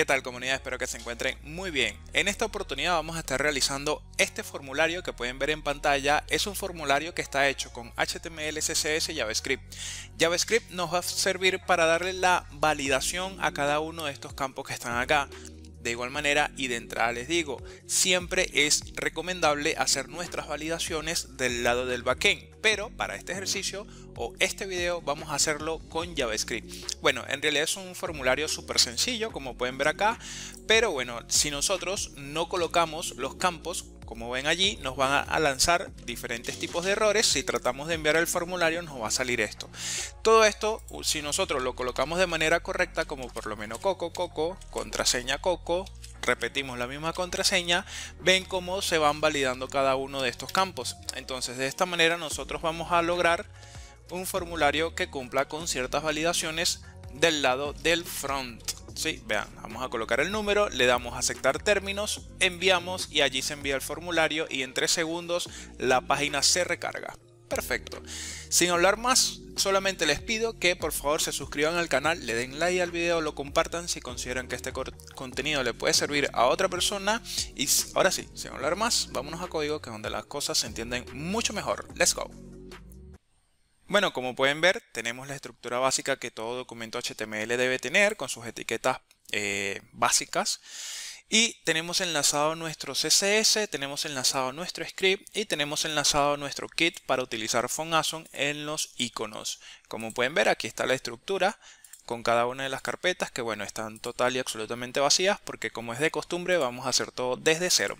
¿Qué tal comunidad? Espero que se encuentren muy bien. En esta oportunidad vamos a estar realizando este formulario que pueden ver en pantalla. Es un formulario que está hecho con HTML, CSS y JavaScript. JavaScript nos va a servir para darle la validación a cada uno de estos campos que están acá. De igual manera y de entrada les digo, siempre es recomendable hacer nuestras validaciones del lado del backend, pero para este ejercicio o este video vamos a hacerlo con JavaScript. Bueno, en realidad es un formulario súper sencillo como pueden ver acá, pero bueno, si nosotros no colocamos los campos como ven allí, nos van a lanzar diferentes tipos de errores. Si tratamos de enviar el formulario, nos va a salir esto. Todo esto, si nosotros lo colocamos de manera correcta, como por lo menos Coco, Coco, contraseña Coco, repetimos la misma contraseña, ven cómo se van validando cada uno de estos campos. Entonces, de esta manera nosotros vamos a lograr un formulario que cumpla con ciertas validaciones del lado del front. ¿sí? Vean, vamos a colocar el número, le damos a aceptar términos, enviamos y allí se envía el formulario y en 3 segundos la página se recarga. Perfecto. Sin hablar más, solamente les pido que por favor se suscriban al canal, le den like al video, lo compartan si consideran que este contenido le puede servir a otra persona. Y ahora sí, sin hablar más, vámonos a código que es donde las cosas se entienden mucho mejor. Let's go. Bueno, como pueden ver, tenemos la estructura básica que todo documento HTML debe tener con sus etiquetas eh, básicas. Y tenemos enlazado nuestro CSS, tenemos enlazado nuestro script y tenemos enlazado nuestro kit para utilizar FonASON en los iconos. Como pueden ver, aquí está la estructura con cada una de las carpetas que bueno, están total y absolutamente vacías porque como es de costumbre vamos a hacer todo desde cero.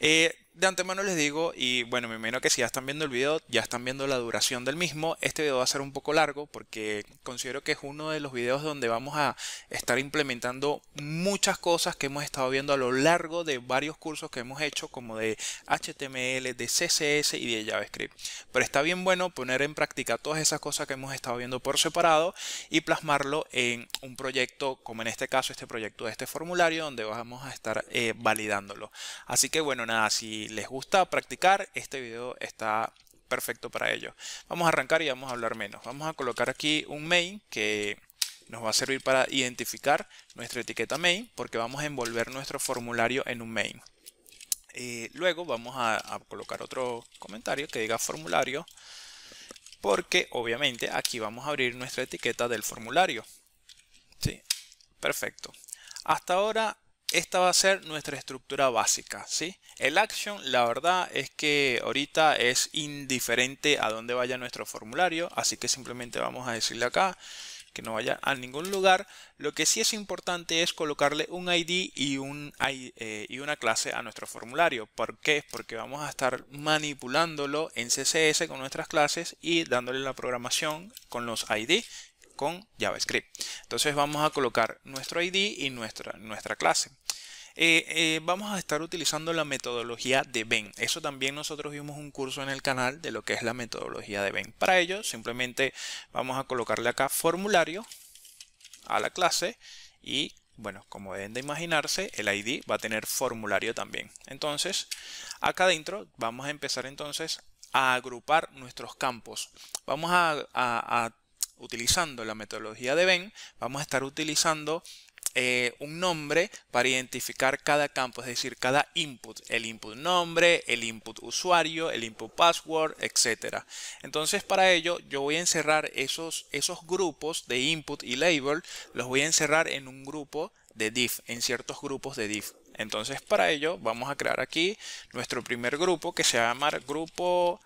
Eh, de antemano les digo, y bueno, me imagino que si ya están viendo el video, ya están viendo la duración del mismo. Este video va a ser un poco largo porque considero que es uno de los videos donde vamos a estar implementando muchas cosas que hemos estado viendo a lo largo de varios cursos que hemos hecho, como de HTML, de CSS y de JavaScript. Pero está bien bueno poner en práctica todas esas cosas que hemos estado viendo por separado y plasmarlo en un proyecto, como en este caso este proyecto de este formulario, donde vamos a estar eh, validándolo. Así que bueno, nada, si les gusta practicar, este video está perfecto para ello. Vamos a arrancar y vamos a hablar menos. Vamos a colocar aquí un main que nos va a servir para identificar nuestra etiqueta main porque vamos a envolver nuestro formulario en un main. y eh, luego vamos a, colocar otro comentario que diga formulario porque obviamente aquí vamos a abrir nuestra etiqueta del formulario. Perfecto. Hasta ahora esta va a ser nuestra estructura básica, ¿sí? El action, la verdad es que ahorita es indiferente a dónde vaya nuestro formulario, así que simplemente vamos a decirle acá que no vaya a ningún lugar. Lo que sí es importante es colocarle un ID y, eh, y una clase a nuestro formulario. ¿Por qué? Porque vamos a estar manipulándolo en CSS con nuestras clases y dándole la programación con los ID con JavaScript. Entonces vamos a colocar nuestro ID y nuestra, nuestra clase. Eh, eh, vamos a estar utilizando la metodología de Ben. Eso también nosotros vimos un curso en el canal de lo que es la metodología de Ben. Para ello simplemente vamos a colocarle acá formulario a la clase y bueno, como deben de imaginarse, el ID va a tener formulario también. Entonces, acá adentro vamos a empezar entonces a agrupar nuestros campos. Vamos a utilizando la metodología de Ben vamos a estar utilizando eh, un nombre para identificar cada campo, es decir, cada input, el input nombre, el input usuario, el input password, etc. Entonces para ello yo voy a encerrar esos, esos grupos de input y label, los voy a encerrar en un grupo de div, en ciertos grupos de div. Entonces para ello vamos a crear aquí nuestro primer grupo que se va a llamar grupo,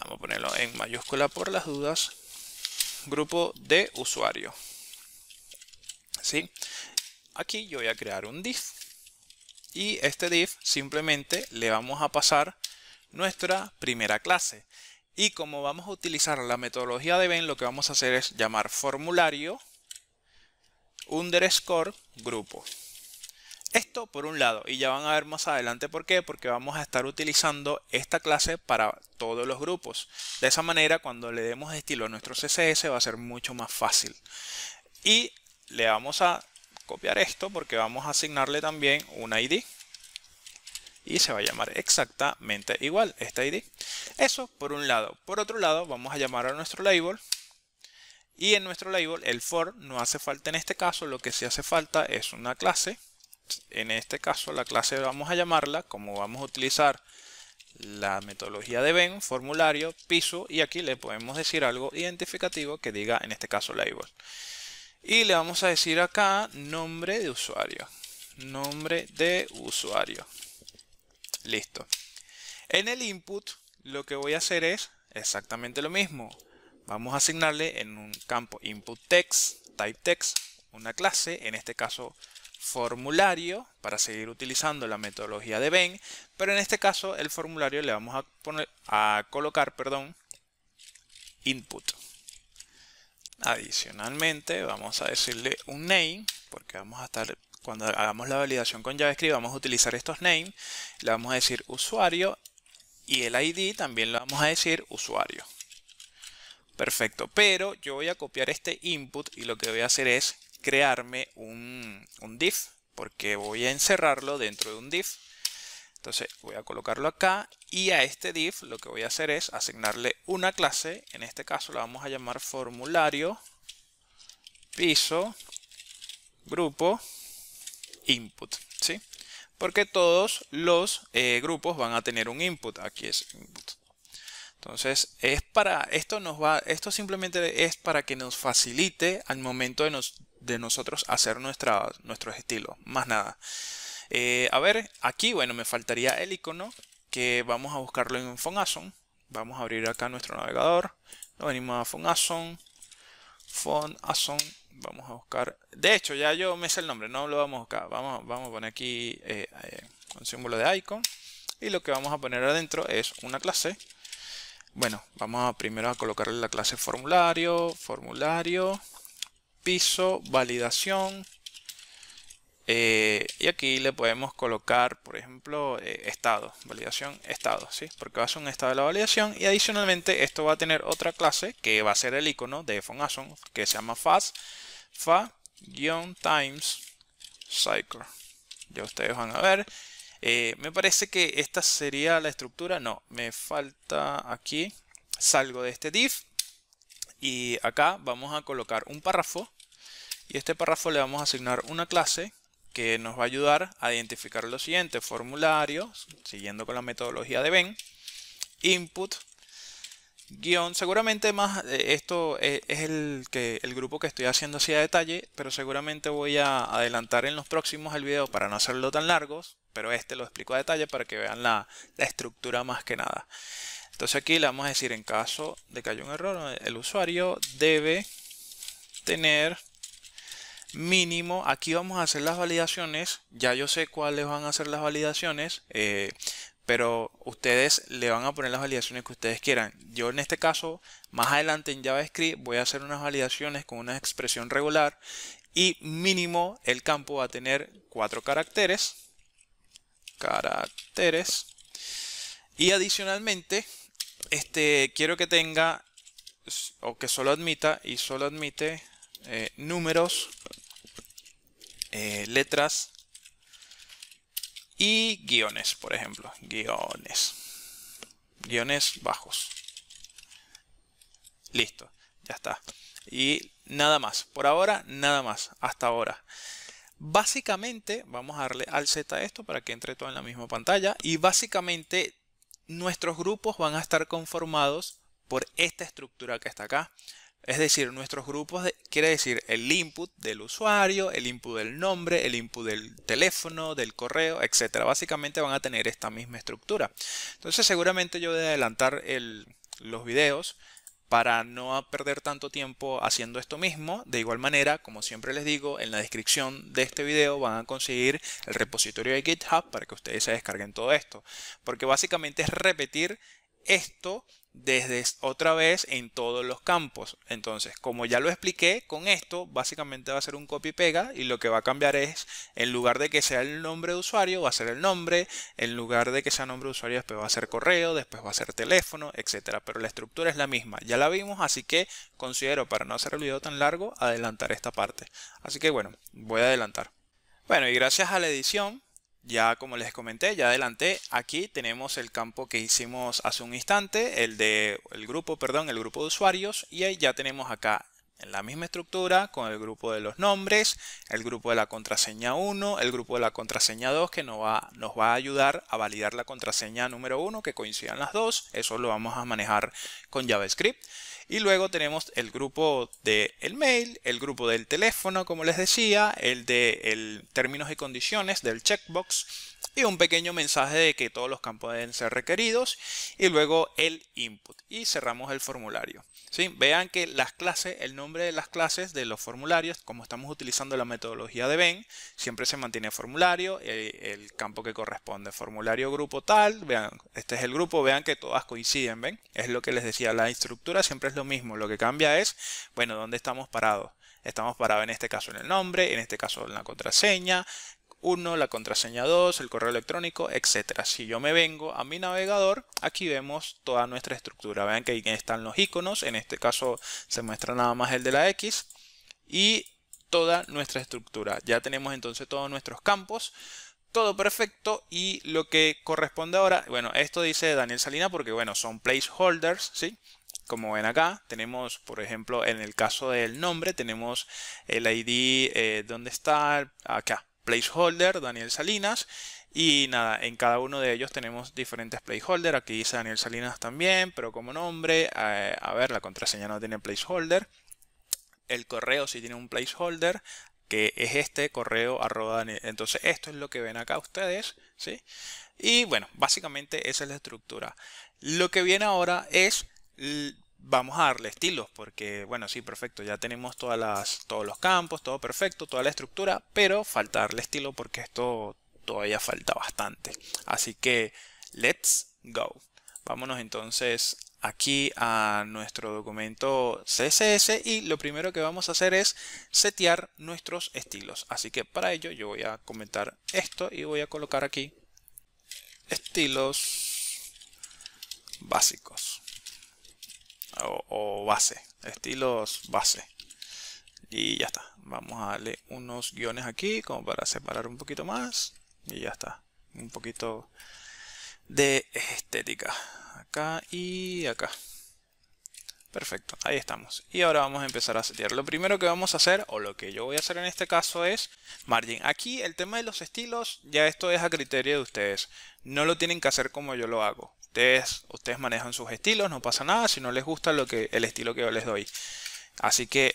vamos a ponerlo en mayúscula por las dudas, grupo de usuario. Aquí yo voy a crear un div y este div simplemente le vamos a pasar nuestra primera clase. Y como vamos a utilizar la metodología de Ben lo que vamos a hacer es llamar formulario underscore grupo. Esto por un lado, y ya van a ver más adelante por qué, porque vamos a estar utilizando esta clase para todos los grupos. De esa manera, cuando le demos estilo a nuestro CSS va a ser mucho más fácil. Y le vamos a copiar esto porque vamos a asignarle también una ID. Y se va a llamar exactamente igual esta ID. Eso por un lado. Por otro lado, vamos a llamar a nuestro label y en nuestro label, el for no hace falta en este caso, lo que sí hace falta es una clase en este caso la clase vamos a llamarla, como vamos a utilizar la metodología de Ben, formulario, piso, y aquí le podemos decir algo identificativo que diga en este caso label. Y le vamos a decir acá nombre de usuario. Nombre de usuario. Listo. En el input lo que voy a hacer es exactamente lo mismo. Vamos a asignarle en un campo input text, type text, una clase, en este caso formulario para seguir utilizando la metodología de Ben, pero en este caso el formulario le vamos a, poner, a colocar perdón, input. Adicionalmente vamos a decirle un name, porque vamos a estar, cuando hagamos la validación con JavaScript vamos a utilizar estos names, le vamos a decir usuario y el ID también le vamos a decir usuario. Perfecto, pero yo voy a copiar este input y lo que voy a hacer es crearme un, un div, porque voy a encerrarlo dentro de un div. Entonces voy a colocarlo acá y a este div lo que voy a hacer es asignarle una clase, en este caso la vamos a llamar formulario, piso, grupo, input, ¿sí? Porque todos los eh, grupos van a tener un input, aquí es input. Entonces, es para, esto, nos va, esto simplemente es para que nos facilite al momento de, nos, de nosotros hacer nuestra, nuestros estilos, más nada. Eh, a ver, aquí, bueno, me faltaría el icono, que vamos a buscarlo en Fonason. Vamos a abrir acá nuestro navegador, nos venimos a Fonason, Fonason, vamos a buscar, de hecho ya yo me sé el nombre, no lo vamos a buscar, vamos, vamos a poner aquí eh, eh, un símbolo de icon y lo que vamos a poner adentro es una clase bueno, vamos a primero a colocarle la clase formulario, formulario, piso, validación. Eh, y aquí le podemos colocar, por ejemplo, eh, estado, validación, estado, ¿sí? Porque va a ser un estado de la validación y adicionalmente esto va a tener otra clase que va a ser el icono de Fonason que se llama FAS, fa-times cycle. Ya ustedes van a ver. Eh, me parece que esta sería la estructura. No, me falta aquí. Salgo de este div y acá vamos a colocar un párrafo y este párrafo le vamos a asignar una clase que nos va a ayudar a identificar lo siguiente, formularios, siguiendo con la metodología de Ben, input, guión, seguramente más, eh, esto e, es el, que, el grupo que estoy haciendo así a detalle, pero seguramente voy a adelantar en los próximos el video para no hacerlo tan largos, pero este lo explico a detalle para que vean la, la estructura más que nada. Entonces aquí le vamos a decir en caso de que haya un error, el usuario debe tener mínimo, aquí vamos a hacer las validaciones, ya yo sé cuáles van a ser las validaciones, eh, pero ustedes le van a poner las validaciones que ustedes quieran. Yo en este caso, más adelante en JavaScript, voy a hacer unas validaciones con una expresión regular y mínimo el campo va a tener cuatro caracteres, caracteres, y adicionalmente este, quiero que tenga o que solo admita y solo admite eh, números, eh, letras y guiones, por ejemplo, guiones, guiones bajos. Listo, ya está. Y nada más, por ahora nada más, hasta ahora. Básicamente, vamos a darle al Z esto para que entre todo en la misma pantalla y básicamente nuestros grupos van a estar conformados por esta estructura que está acá. Es decir, nuestros grupos quiere decir el input del usuario, el input del nombre, el input del teléfono, del correo, etc. Básicamente van a tener esta misma estructura. Entonces seguramente yo voy a adelantar los videos para no perder tanto tiempo haciendo esto mismo. De igual manera, como siempre les digo, en la descripción de este video van a conseguir el repositorio de GitHub para que ustedes se descarguen todo esto. Porque básicamente es repetir esto desde otra vez en todos los campos. Entonces, como ya lo expliqué, con esto básicamente va a ser un copy pega y lo que va a cambiar es, en lugar de que sea el nombre de usuario, va a ser el nombre, en lugar de que sea nombre de usuario, después va a ser correo, después va a ser teléfono, etcétera. Pero la estructura es la misma, ya la vimos, así que considero para no hacer el video tan largo, adelantar esta parte. Así que bueno, voy a adelantar. Bueno, y gracias a la edición ya como les comenté, ya adelanté, aquí tenemos el campo que hicimos hace un instante, el de el grupo, perdón, el grupo de usuarios y ahí ya tenemos acá en la misma estructura con el grupo de los nombres, el grupo de la contraseña 1, el grupo de la contraseña 2 que nos va, nos va a ayudar a validar la contraseña número 1 que coincidan las dos, eso lo vamos a manejar con JavaScript. Y luego tenemos el grupo del mail, el grupo del teléfono, como les decía, el de términos y condiciones del checkbox, y un pequeño mensaje de que todos los campos deben ser requeridos y luego el input y cerramos el formulario. ¿sí? Vean que las clases, el nombre de las clases de los formularios, como estamos utilizando la metodología de Ben siempre se mantiene formulario, eh, el, campo que corresponde, formulario grupo tal, vean, este es el grupo, vean que todas coinciden, ¿ven? Es lo que les decía, la estructura siempre es lo mismo, lo que cambia es, bueno, ¿dónde estamos parados? Estamos parados en este caso en el nombre, en este caso en la contraseña, 1, la contraseña 2, el correo electrónico, etc. Si yo me vengo a mi navegador, aquí vemos toda nuestra estructura. Vean que ahí están los iconos, en este caso se muestra nada más el de la X. Y toda nuestra estructura. Ya tenemos entonces todos nuestros campos todo perfecto y lo que corresponde ahora, bueno, esto dice Daniel Salina porque bueno, son placeholders, ¿sí? Como ven acá, tenemos, por ejemplo, en el caso del nombre, tenemos el ID, eh, ¿dónde está? Acá, placeholder, Daniel Salinas. Y nada, en cada uno de ellos tenemos diferentes placeholder Aquí dice Daniel Salinas también, pero como nombre. Eh, a ver, la contraseña no tiene placeholder. El correo sí tiene un placeholder, que es este correo arroba Daniel. Entonces, esto es lo que ven acá ustedes, ¿sí? Y bueno, básicamente esa es la estructura. Lo que viene ahora es vamos a darle estilos, porque bueno, sí, perfecto, ya tenemos todas las, todos los campos, todo perfecto, toda la estructura, pero falta darle estilo porque esto todavía falta bastante. Así que, let's go. Vámonos entonces aquí a nuestro documento CSS y lo primero que vamos a hacer es setear nuestros estilos. Así que para ello yo voy a comentar esto y voy a colocar aquí estilos básicos o, base, estilos base. Y ya está. Vamos a darle unos guiones aquí como para separar un poquito más. Y ya está. Un poquito de estética. Acá y acá. Perfecto, ahí estamos. Y ahora vamos a empezar a setear. Lo primero que vamos a hacer, o lo que yo voy a hacer en este caso es margin. Aquí el tema de los estilos, ya esto es a criterio de ustedes. No lo tienen que hacer como yo lo hago. Ustedes, manejan sus estilos, no pasa nada. Si no les gusta lo que, el estilo que yo les doy. Así que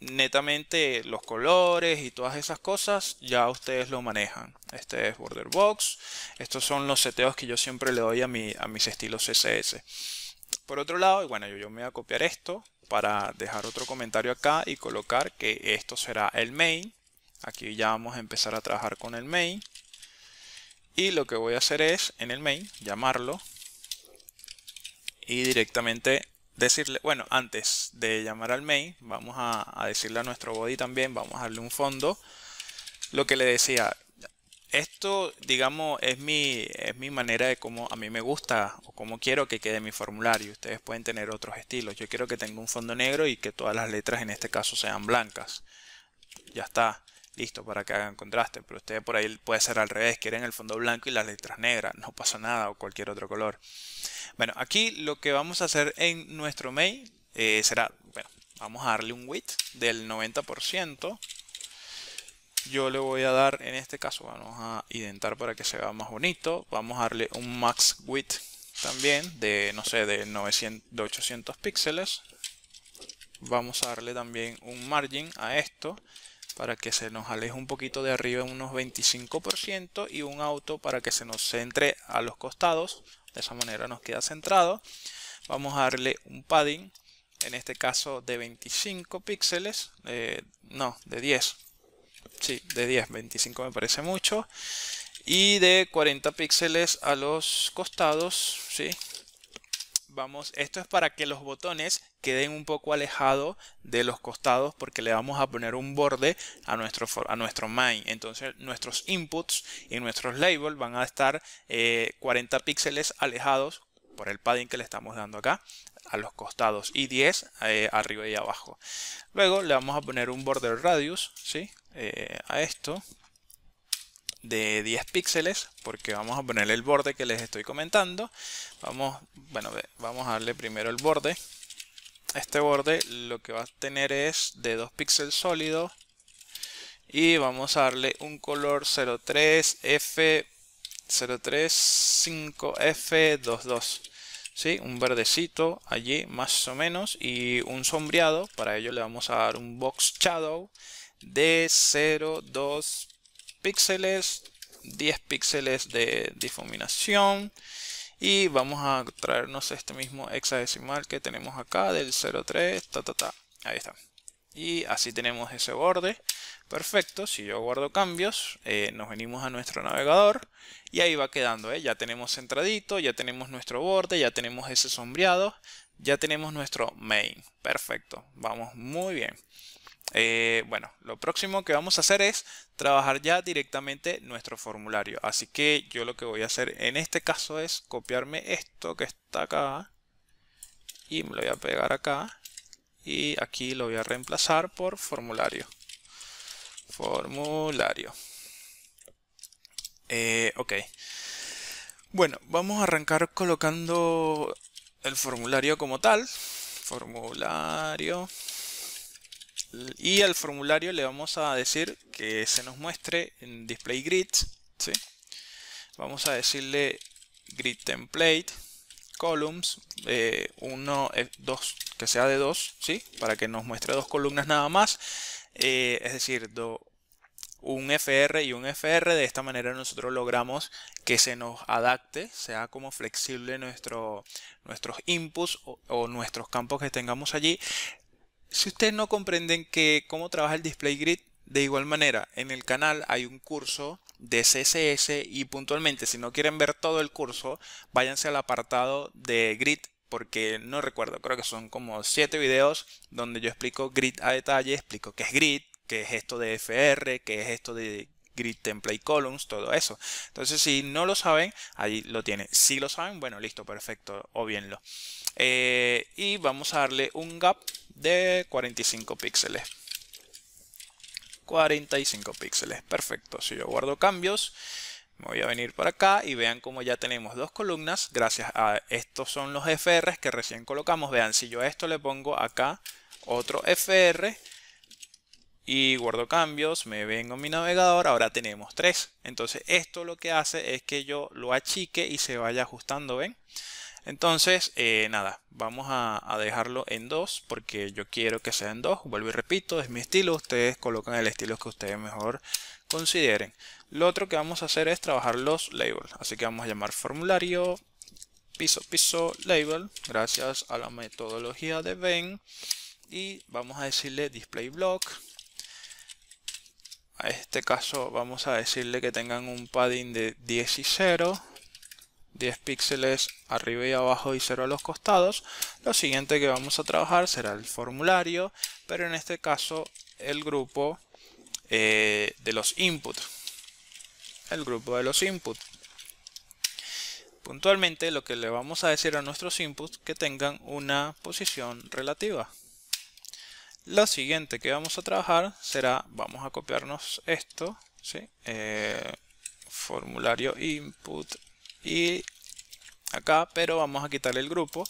netamente los colores y todas esas cosas ya ustedes lo manejan. Este es Border Box. Estos son los seteos que yo siempre le doy a, a mis estilos CSS. Por otro lado, y bueno, yo, yo me voy a copiar esto para dejar otro comentario acá y colocar que esto será el main. Aquí ya vamos a empezar a trabajar con el main. Y lo que voy a hacer es, en el main, llamarlo y directamente decirle, bueno, antes de llamar al main, vamos a, decirle a nuestro body también, vamos a darle un fondo, lo que le decía, esto, digamos, es mi, es mi manera de cómo a mí me gusta o cómo quiero que quede mi formulario. Ustedes pueden tener otros estilos. Yo quiero que tenga un fondo negro y que todas las letras en este caso sean blancas. Ya está, listo para que hagan contraste. Pero ustedes por ahí puede ser al revés, quieren el fondo blanco y las letras negras. No pasa nada o cualquier otro color. Bueno, aquí lo que vamos a hacer en nuestro mail eh, será, bueno, vamos a darle un width del 90%. Yo le voy a dar, en este caso, vamos a identar para que se vea más bonito. Vamos a darle un max width también de, no sé, de, 900, 800 píxeles. Vamos a darle también un margin a esto para que se nos aleje un poquito de arriba unos 25% y un auto para que se nos centre a los costados de esa manera nos queda centrado. Vamos a darle un padding, en este caso de 25 píxeles, eh, no, de 10. Sí, de 10, 25 me parece mucho. Y de 40 píxeles a los costados, sí, esto es para que los botones queden un poco alejados de los costados porque le vamos a poner un borde a nuestro, a nuestro main. Entonces nuestros inputs y nuestros labels van a estar 40 eh, píxeles alejados por el padding que le estamos dando acá a los costados y 10 eh, arriba y abajo. Luego le vamos a poner un border radius ¿sí? Eh, a esto de 10 píxeles porque vamos a ponerle el borde que les estoy comentando vamos bueno vamos a darle primero el borde este borde lo que va a tener es de 2 píxeles sólido y vamos a darle un color 03 f 035 f 22 ¿sí? un verdecito allí más o menos y un sombreado para ello le vamos a dar un box shadow de 02 píxeles, 10 píxeles de difuminación y vamos a traernos este mismo hexadecimal que tenemos acá del 03, ahí está. Y así tenemos ese borde. Perfecto, si yo guardo cambios, eh, nos venimos a nuestro navegador y ahí va quedando. ¿eh? Ya tenemos centradito, ya tenemos nuestro borde, ya tenemos ese sombreado, ya tenemos nuestro main. Perfecto, vamos muy bien. Eh, bueno, lo próximo que vamos a hacer es trabajar ya directamente nuestro formulario. Así que yo lo que voy a hacer en este caso es copiarme esto que está acá. Y me lo voy a pegar acá. Y aquí lo voy a reemplazar por formulario. Formulario. Eh, ok. Bueno, vamos a arrancar colocando el formulario como tal. Formulario y al formulario le vamos a decir que se nos muestre en display grids vamos a decirle grid template columns eh, eh, que sea de dos, ¿sí? para que nos muestre dos columnas nada más eh, es decir do, un FR y un FR de esta manera nosotros logramos que se nos adapte sea como flexible nuestro, nuestros inputs o, nuestros campos que tengamos allí si ustedes no comprenden que cómo trabaja el display grid, de igual manera, en el canal hay un curso de CSS y puntualmente, si no quieren ver todo el curso, váyanse al apartado de grid porque no recuerdo, creo que son como 7 videos donde yo explico grid a detalle, explico qué es grid, qué es esto de FR, qué es esto de grid template columns, todo eso. Entonces, si no lo saben, ahí lo tienen. Si lo saben, bueno, listo, perfecto, o bienlo. Eh, y vamos a darle un gap de 45 píxeles. 45 píxeles, perfecto. Si yo guardo cambios, me voy a venir para acá y vean cómo ya tenemos dos columnas. Gracias a estos son los FRs que recién colocamos. Vean, si yo a esto le pongo acá otro FR y guardo cambios, me vengo a mi navegador, ahora tenemos tres. Entonces esto lo que hace es que yo lo achique y se vaya ajustando, ¿ven? Entonces, eh, nada, vamos a, a, dejarlo en 2 porque yo quiero que sea en 2. Vuelvo y repito, es mi estilo, ustedes colocan el estilo que ustedes mejor consideren. Lo otro que vamos a hacer es trabajar los labels, así que vamos a llamar formulario piso piso label, gracias a la metodología de Ben. Y vamos a decirle display block. A este caso vamos a decirle que tengan un padding de 10 y 0 10 píxeles arriba y abajo y 0 a los costados. Lo siguiente que vamos a trabajar será el formulario, pero en este caso el grupo eh, de los inputs. El grupo de los inputs. Puntualmente lo que le vamos a decir a nuestros inputs que tengan una posición relativa. Lo siguiente que vamos a trabajar será, vamos a copiarnos esto, ¿sí? Eh, formulario input y acá, pero vamos a quitarle el grupo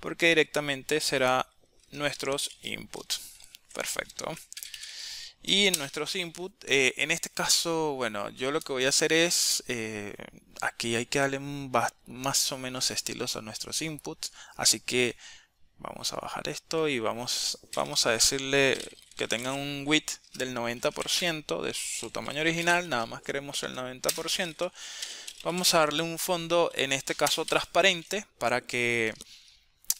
porque directamente será nuestros inputs. Perfecto. Y en nuestros inputs, eh, en este caso, bueno, yo lo que voy a hacer es, eh, aquí hay que darle más o menos estilos a nuestros inputs, así que vamos a bajar esto y vamos, vamos a decirle que tengan un width del 90% de su tamaño original, nada más queremos el 90%, Vamos a darle un fondo, en este caso transparente, para que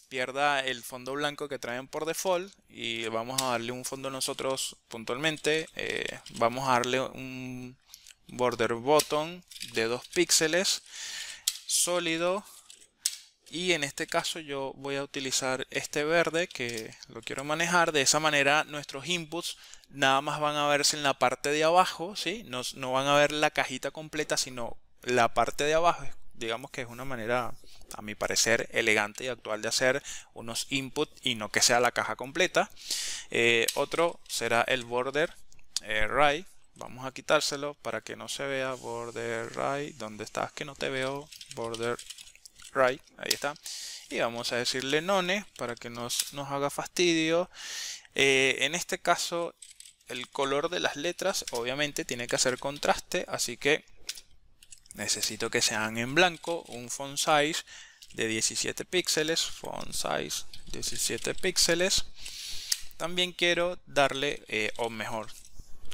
pierda el fondo blanco que traen por default. Y vamos a darle un fondo nosotros puntualmente. Eh, vamos a darle un border button de 2 píxeles, sólido. Y en este caso yo voy a utilizar este verde que lo quiero manejar. De esa manera nuestros inputs nada más van a verse en la parte de abajo, ¿sí? no, no van a ver la cajita completa, sino la parte de abajo, digamos que es una manera, a mi parecer, elegante y actual de hacer unos input y no que sea la caja completa. Eh, otro será el border eh, right. Vamos a quitárselo para que no se vea border right. ¿Dónde estás que no te veo? Border right. Ahí está. Y vamos a decirle none para que nos, nos haga fastidio. Eh, en este caso, el color de las letras obviamente tiene que hacer contraste, así que necesito que sean en blanco, un font size de 17 píxeles, font size 17 píxeles. También quiero darle, eh, o mejor,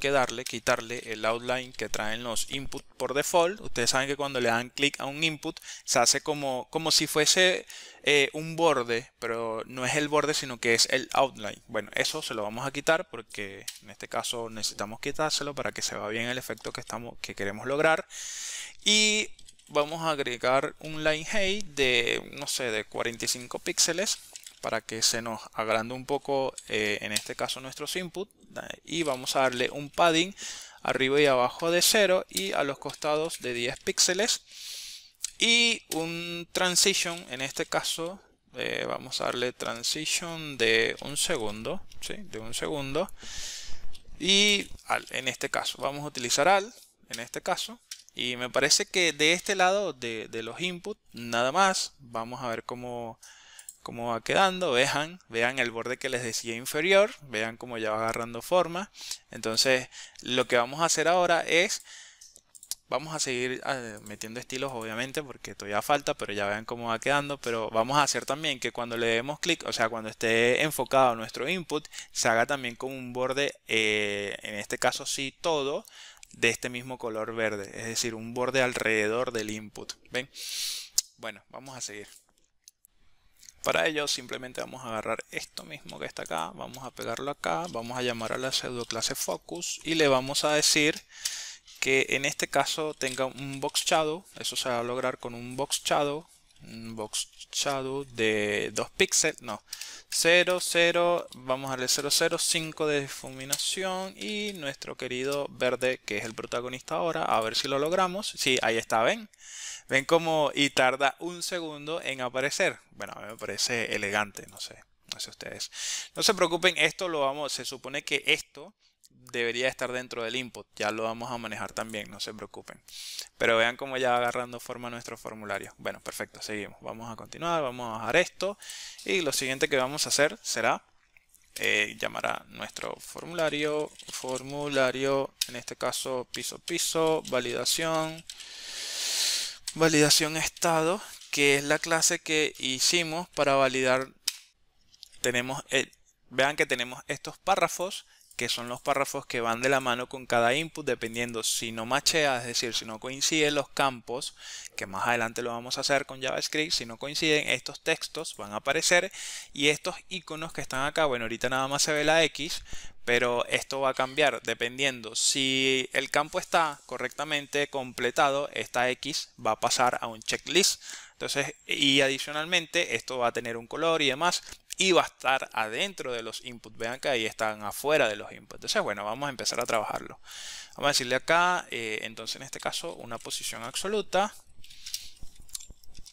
que darle, quitarle el outline que traen los inputs por default. Ustedes saben que cuando le dan clic a un input se hace como, como si fuese eh, un borde, pero no es el borde sino que es el outline. Bueno, eso se lo vamos a quitar porque en este caso necesitamos quitárselo para que se vea bien el efecto que, estamos, que queremos lograr. Y vamos a agregar un line height de, no sé, de 45 píxeles para que se nos agrande un poco eh, en este caso nuestros inputs. y vamos a darle un padding arriba y abajo de 0 y a los costados de 10 píxeles y un transition en este caso eh, vamos a darle transition de un segundo ¿sí? de un segundo y al, en este caso vamos a utilizar al en este caso y me parece que de este lado de, de los inputs nada más vamos a ver cómo cómo va quedando, vean, vean el borde que les decía inferior, vean cómo ya va agarrando forma. Entonces, lo que vamos a hacer ahora es, vamos a seguir ah, metiendo estilos obviamente porque todavía falta, pero ya vean cómo va quedando, pero vamos a hacer también que cuando le demos clic, o sea, cuando esté enfocado nuestro input, se haga también con un borde, eh, en este caso sí todo, de este mismo color verde, es decir, un borde alrededor del input, ¿ven? Bueno, vamos a seguir. Para ello simplemente vamos a agarrar esto mismo que está acá, vamos a pegarlo acá, vamos a llamar a la pseudo clase focus y le vamos a decir que en este caso tenga un box shadow, eso se va a lograr con un box shadow box shadow de 2 píxeles, no, 0, 0, vamos a darle 0, 0, 5 de difuminación y nuestro querido verde que es el protagonista ahora, a ver si lo logramos, si, ahí está, ven, ven como y tarda un segundo en aparecer, bueno, a mí me parece elegante, no sé, no sé ustedes, no se preocupen, esto lo vamos, se supone que esto debería estar dentro del input. Ya lo vamos a manejar también, no se preocupen. Pero vean cómo ya va agarrando forma nuestro formulario. Bueno, perfecto, seguimos. Vamos a continuar, vamos a bajar esto. Y lo siguiente que vamos a hacer será eh, llamar a nuestro formulario. Formulario, en este caso, piso, piso, validación. Validación estado, que es la clase que hicimos para validar. Tenemos vean que tenemos estos párrafos que son los párrafos que van de la mano con cada input, dependiendo si no machea, es decir, si no coinciden los campos, que más adelante lo vamos a hacer con JavaScript, si no coinciden, estos textos van a aparecer y estos iconos que están acá, bueno, ahorita nada más se ve la X, pero esto va a cambiar dependiendo si el campo está correctamente completado, esta X va a pasar a un checklist entonces, y adicionalmente, esto va a tener un color y demás, y va a estar adentro de los inputs. Vean que ahí están afuera de los inputs. Entonces, bueno, vamos a empezar a trabajarlo. Vamos a decirle acá, eh, entonces en este caso, una posición absoluta.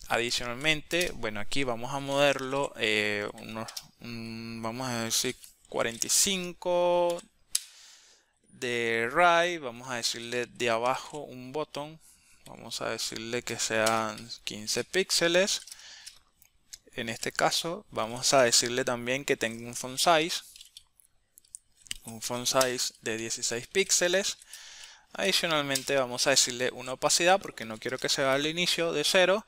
Adicionalmente, bueno, aquí vamos a moverlo, eh, mm, vamos a decir 45 de right, vamos a decirle de abajo un botón Vamos a decirle que sean 15 píxeles. En este caso vamos a decirle también que tenga un font size. Un font size de 16 píxeles. Adicionalmente vamos a decirle una opacidad porque no quiero que se al inicio de 0.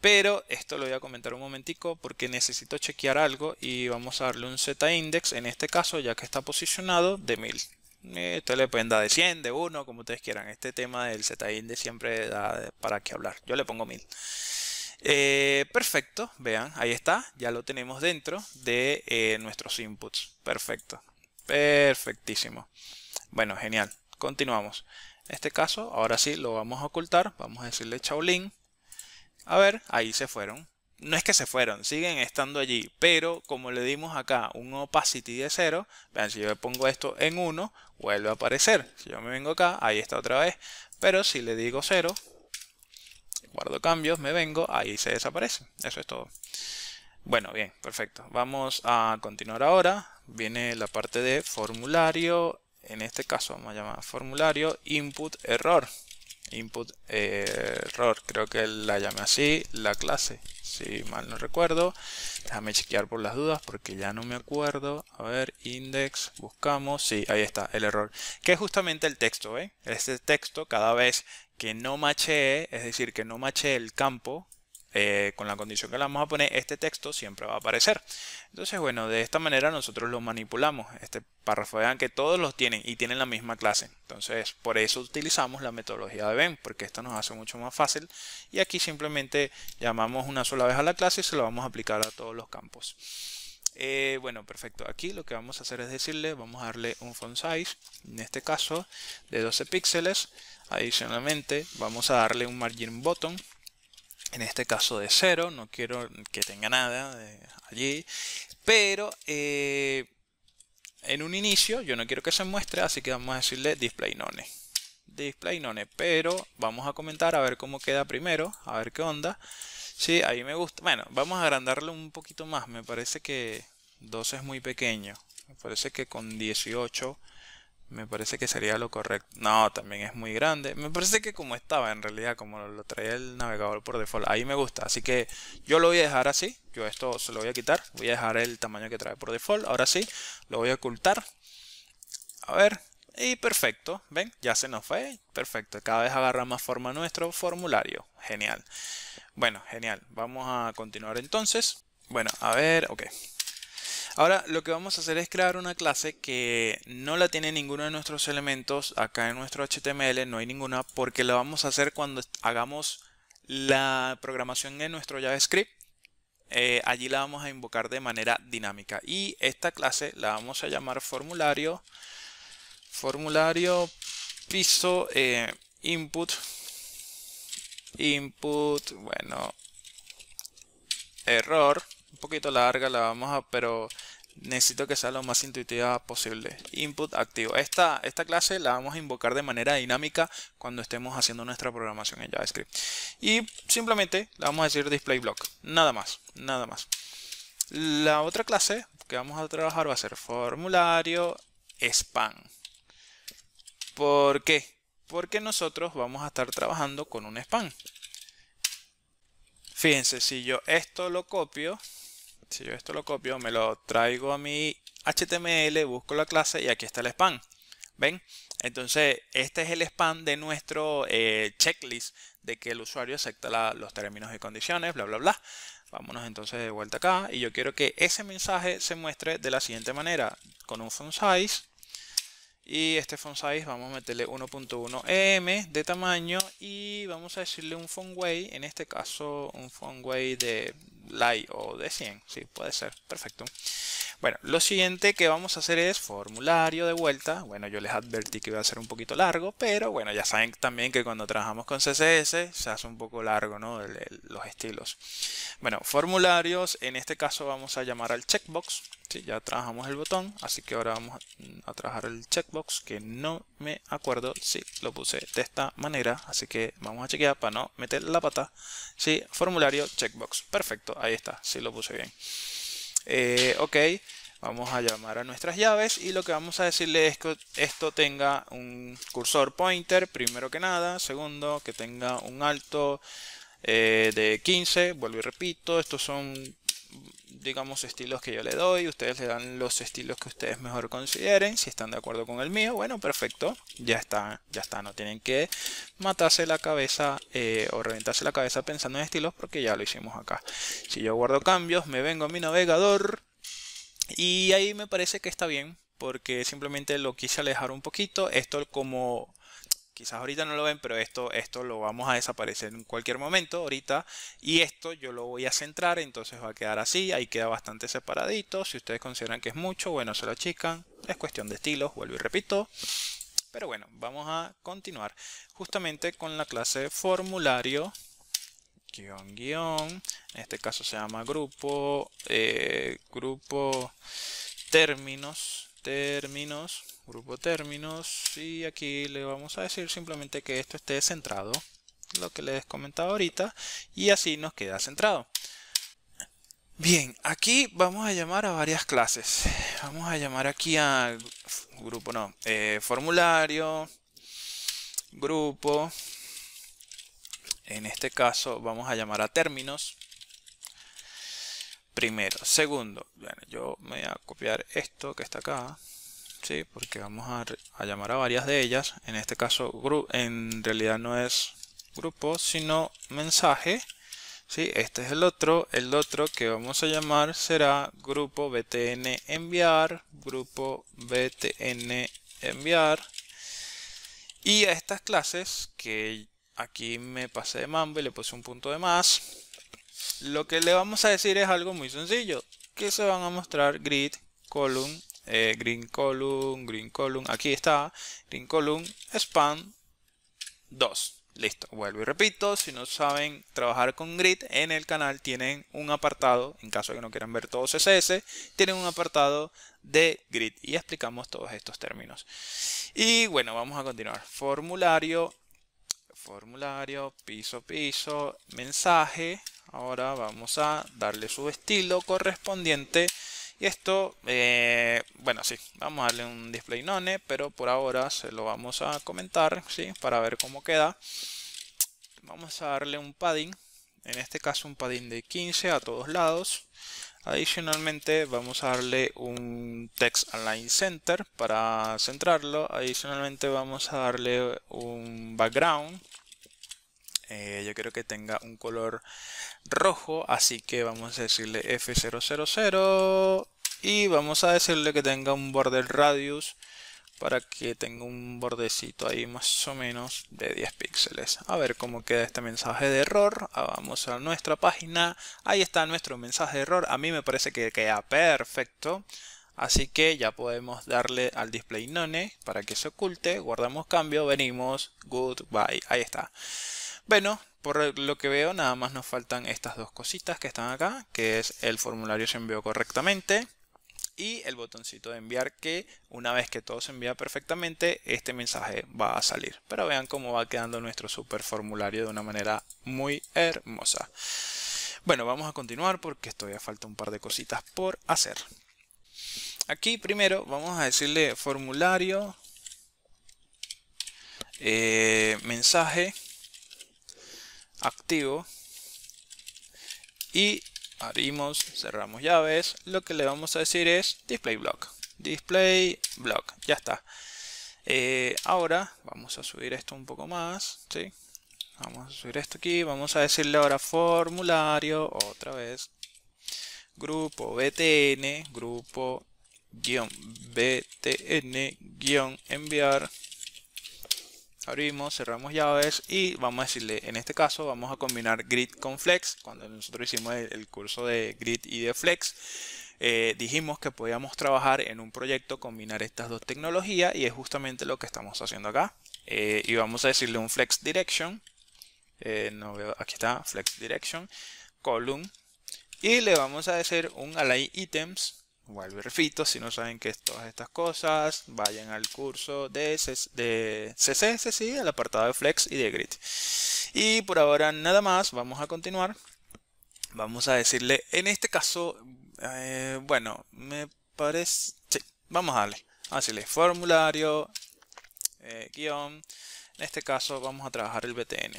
Pero esto lo voy a comentar un momentico porque necesito chequear algo y vamos a darle un z-index en este caso ya que está posicionado de 1000. Esto le pueden dar de 100, de 1, como ustedes quieran. Este tema del z de siempre da para qué hablar. Yo le pongo 1000. Eh, perfecto, vean, ahí está. Ya lo tenemos dentro de eh, nuestros inputs. Perfecto. Perfectísimo. Bueno, genial. Continuamos. En este caso, ahora sí lo vamos a ocultar. Vamos a decirle link A ver, ahí se fueron no es que se fueron, siguen estando allí, pero como le dimos acá un opacity de 0, vean, si yo le pongo esto en 1, vuelve a aparecer. Si yo me vengo acá, ahí está otra vez, pero si le digo 0, guardo cambios, me vengo, ahí se desaparece. Eso es todo. Bueno, bien, perfecto. Vamos a continuar ahora. Viene la parte de formulario, en este caso vamos a llamar formulario input error input eh, error, creo que la llame así, la clase, si mal no recuerdo. Déjame chequear por las dudas porque ya no me acuerdo. A ver, index, buscamos. Sí, ahí está el error. Que es justamente el texto, ¿eh? Este texto cada vez que no machee, es decir, que no machee el campo eh, con la condición que la vamos a poner, este texto siempre va a aparecer. Entonces, bueno, de esta manera nosotros lo manipulamos. Este párrafo, vean que todos los tienen y tienen la misma clase. Entonces, por eso utilizamos la metodología de Ven porque esto nos hace mucho más fácil. Y aquí simplemente llamamos una sola vez a la clase y se lo vamos a aplicar a todos los campos. Eh, bueno, perfecto. Aquí lo que vamos a hacer es decirle, vamos a darle un font size, en este caso de 12 píxeles. Adicionalmente, vamos a darle un margin button en este caso de 0, no quiero que tenga nada allí, pero eh, en un inicio yo no quiero que se muestre, así que vamos a decirle display none. Display none, pero vamos a comentar a ver cómo queda primero, a ver qué onda. Sí, ahí me gusta. Bueno, vamos a agrandarlo un poquito más, me parece que 12 es muy pequeño. Me parece que con 18 me parece que sería lo correcto. No, también es muy grande. Me parece que como estaba en realidad, como lo, traía el navegador por default. Ahí me gusta. Así que yo lo voy a dejar así. Yo esto se lo voy a quitar. Voy a dejar el tamaño que trae por default. Ahora sí, lo voy a ocultar. A ver. Y perfecto. ¿Ven? Ya se nos fue. Perfecto. Cada vez agarra más forma nuestro formulario. Genial. Bueno, genial. Vamos a continuar entonces. Bueno, a ver. Ok. Ahora lo que vamos a hacer es crear una clase que no la tiene ninguno de nuestros elementos acá en nuestro HTML, no hay ninguna, porque la vamos a hacer cuando hagamos la programación en nuestro JavaScript. Eh, allí la vamos a invocar de manera dinámica y esta clase la vamos a llamar formulario formulario piso eh, input input bueno error un poquito larga la vamos a pero necesito que sea lo más intuitiva posible. Input activo. Esta, esta clase la vamos a invocar de manera dinámica cuando estemos haciendo nuestra programación en JavaScript. Y simplemente le vamos a decir display block. Nada más, nada más. La otra clase que vamos a trabajar va a ser formulario spam. ¿Por qué? Porque nosotros vamos a estar trabajando con un span Fíjense, si yo esto lo copio si yo esto lo copio, me lo traigo a mi HTML, busco la clase y aquí está el spam. ¿Ven? Entonces, este es el spam de nuestro eh, checklist de que el usuario acepta los términos y condiciones, bla, bla, bla. Vámonos entonces de vuelta acá y yo quiero que ese mensaje se muestre de la siguiente manera, con un font size. Y este font size vamos a meterle 1.1 m de tamaño y vamos a decirle un font way, en este caso un font way de light o de 100. Sí, puede ser. Perfecto. Bueno, lo siguiente que vamos a hacer es formulario de vuelta. Bueno, yo les advertí que iba a ser un poquito largo, pero bueno, ya saben también que cuando trabajamos con CSS se hace un poco largo, ¿no? los estilos. Bueno, formularios, en este caso vamos a llamar al checkbox ya trabajamos el botón así que ahora vamos a, trabajar el checkbox que no me acuerdo si lo puse de esta manera así que vamos a chequear para no meter la pata sí formulario checkbox perfecto ahí está sí lo puse bien eh, ok vamos a llamar a nuestras llaves y lo que vamos a decirle es que esto tenga un cursor pointer primero que nada segundo que tenga un alto eh, de 15 vuelvo y repito estos son digamos, estilos que yo le doy. Ustedes le dan los estilos que ustedes mejor consideren. Si están de acuerdo con el mío, bueno, perfecto. Ya está, ya está. No tienen que matarse la cabeza eh, o reventarse la cabeza pensando en estilos porque ya lo hicimos acá. Si yo guardo cambios, me vengo a mi navegador. Y ahí me parece que está bien porque simplemente lo quise alejar un poquito. Esto como quizás ahorita no lo ven, pero esto, esto lo vamos a desaparecer en cualquier momento, ahorita, y esto yo lo voy a centrar, entonces va a quedar así, ahí queda bastante separadito, si ustedes consideran que es mucho, bueno, se lo achican, es cuestión de estilos, vuelvo y repito. Pero bueno, vamos a continuar justamente con la clase formulario, guión, guión, en este caso se llama grupo, eh, grupo términos, términos, grupo términos y aquí le vamos a decir simplemente que esto esté centrado, lo que les comentaba ahorita y así nos queda centrado. Bien, aquí vamos a llamar a varias clases. Vamos a llamar aquí a grupo, no, eh, formulario, grupo. En este caso vamos a llamar a términos. Primero. Segundo, bueno, yo me voy a copiar esto que está acá. Sí, porque vamos a, llamar a varias de ellas. En este caso, en realidad no es grupo, sino mensaje. ¿sí? Este es el otro. El otro que vamos a llamar será grupo btn enviar, grupo btn enviar. Y a estas clases, que aquí me pasé de mambo y le puse un punto de más, lo que le vamos a decir es algo muy sencillo, que se van a mostrar grid, column, eh, green column, green column, aquí está, green column, span 2. Listo, vuelvo y repito, si no saben trabajar con grid, en el canal tienen un apartado, en caso de que no quieran ver todo CSS, tienen un apartado de grid y explicamos todos estos términos. Y bueno, vamos a continuar. Formulario, formulario, piso, piso, mensaje, Ahora vamos a darle su estilo correspondiente. Y esto, eh, bueno, sí, vamos a darle un display none, pero por ahora se lo vamos a comentar, ¿sí? Para ver cómo queda. Vamos a darle un padding, en este caso un padding de 15 a todos lados. Adicionalmente vamos a darle un text align center para centrarlo. Adicionalmente vamos a darle un background eh, yo quiero que tenga un color rojo, así que vamos a decirle F000 y vamos a decirle que tenga un border radius para que tenga un bordecito ahí más o menos de 10 píxeles. A ver cómo queda este mensaje de error. Ah, vamos a nuestra página. Ahí está nuestro mensaje de error. A mí me parece que queda perfecto. Así que ya podemos darle al display none para que se oculte. Guardamos cambio, venimos, goodbye. Ahí está. Bueno, por lo que veo nada más nos faltan estas dos cositas que están acá, que es el formulario se envió correctamente y el botoncito de enviar que una vez que todo se envía perfectamente este mensaje va a salir. Pero vean cómo va quedando nuestro super formulario de una manera muy hermosa. Bueno, vamos a continuar porque todavía falta un par de cositas por hacer. Aquí primero vamos a decirle formulario, eh, mensaje activo y abrimos, cerramos llaves, lo que le vamos a decir es display block, display block, ya está. Eh, ahora vamos a subir esto un poco más, ¿sí? vamos a subir esto aquí, vamos a decirle ahora formulario, otra vez, grupo btn, grupo guión btn guión enviar abrimos, cerramos llaves y vamos a decirle, en este caso vamos a combinar grid con flex, cuando nosotros hicimos el, curso de grid y de flex, eh, dijimos que podíamos trabajar en un proyecto, combinar estas dos tecnologías y es justamente lo que estamos haciendo acá. Eh, y vamos a decirle un flex direction, eh, no veo, aquí está, flex direction, column, y le vamos a decir un align items, Vuelve, repito, si no saben qué es todas estas cosas, vayan al curso de, ese de CCS, sí, al apartado de Flex y de Grid. Y por ahora nada más, vamos a continuar. Vamos a decirle, en este caso, eh, bueno, me parece... Sí, vamos a darle. Así le formulario, eh, guión, en este caso vamos a trabajar el BTN.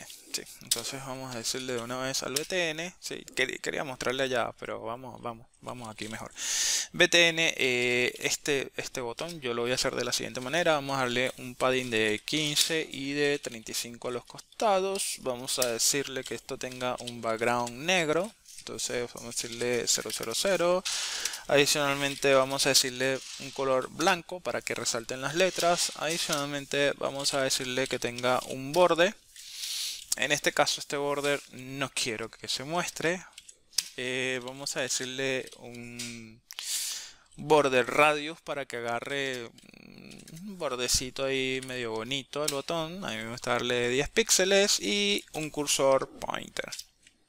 Entonces vamos a decirle de una vez al BTN. ¿sí? Quería mostrarle allá, pero vamos, vamos, vamos aquí mejor. BTN, eh, este, este botón yo lo voy a hacer de la siguiente manera. Vamos a darle un padding de 15 y de 35 a los costados. Vamos a decirle que esto tenga un background negro entonces vamos a decirle 000 adicionalmente vamos a decirle un color blanco para que resalten las letras adicionalmente vamos a decirle que tenga un borde en este caso este border no quiero que se muestre eh, vamos a decirle un border radius para que agarre un bordecito ahí medio bonito al botón. A mí me gusta darle 10 píxeles y un cursor pointer.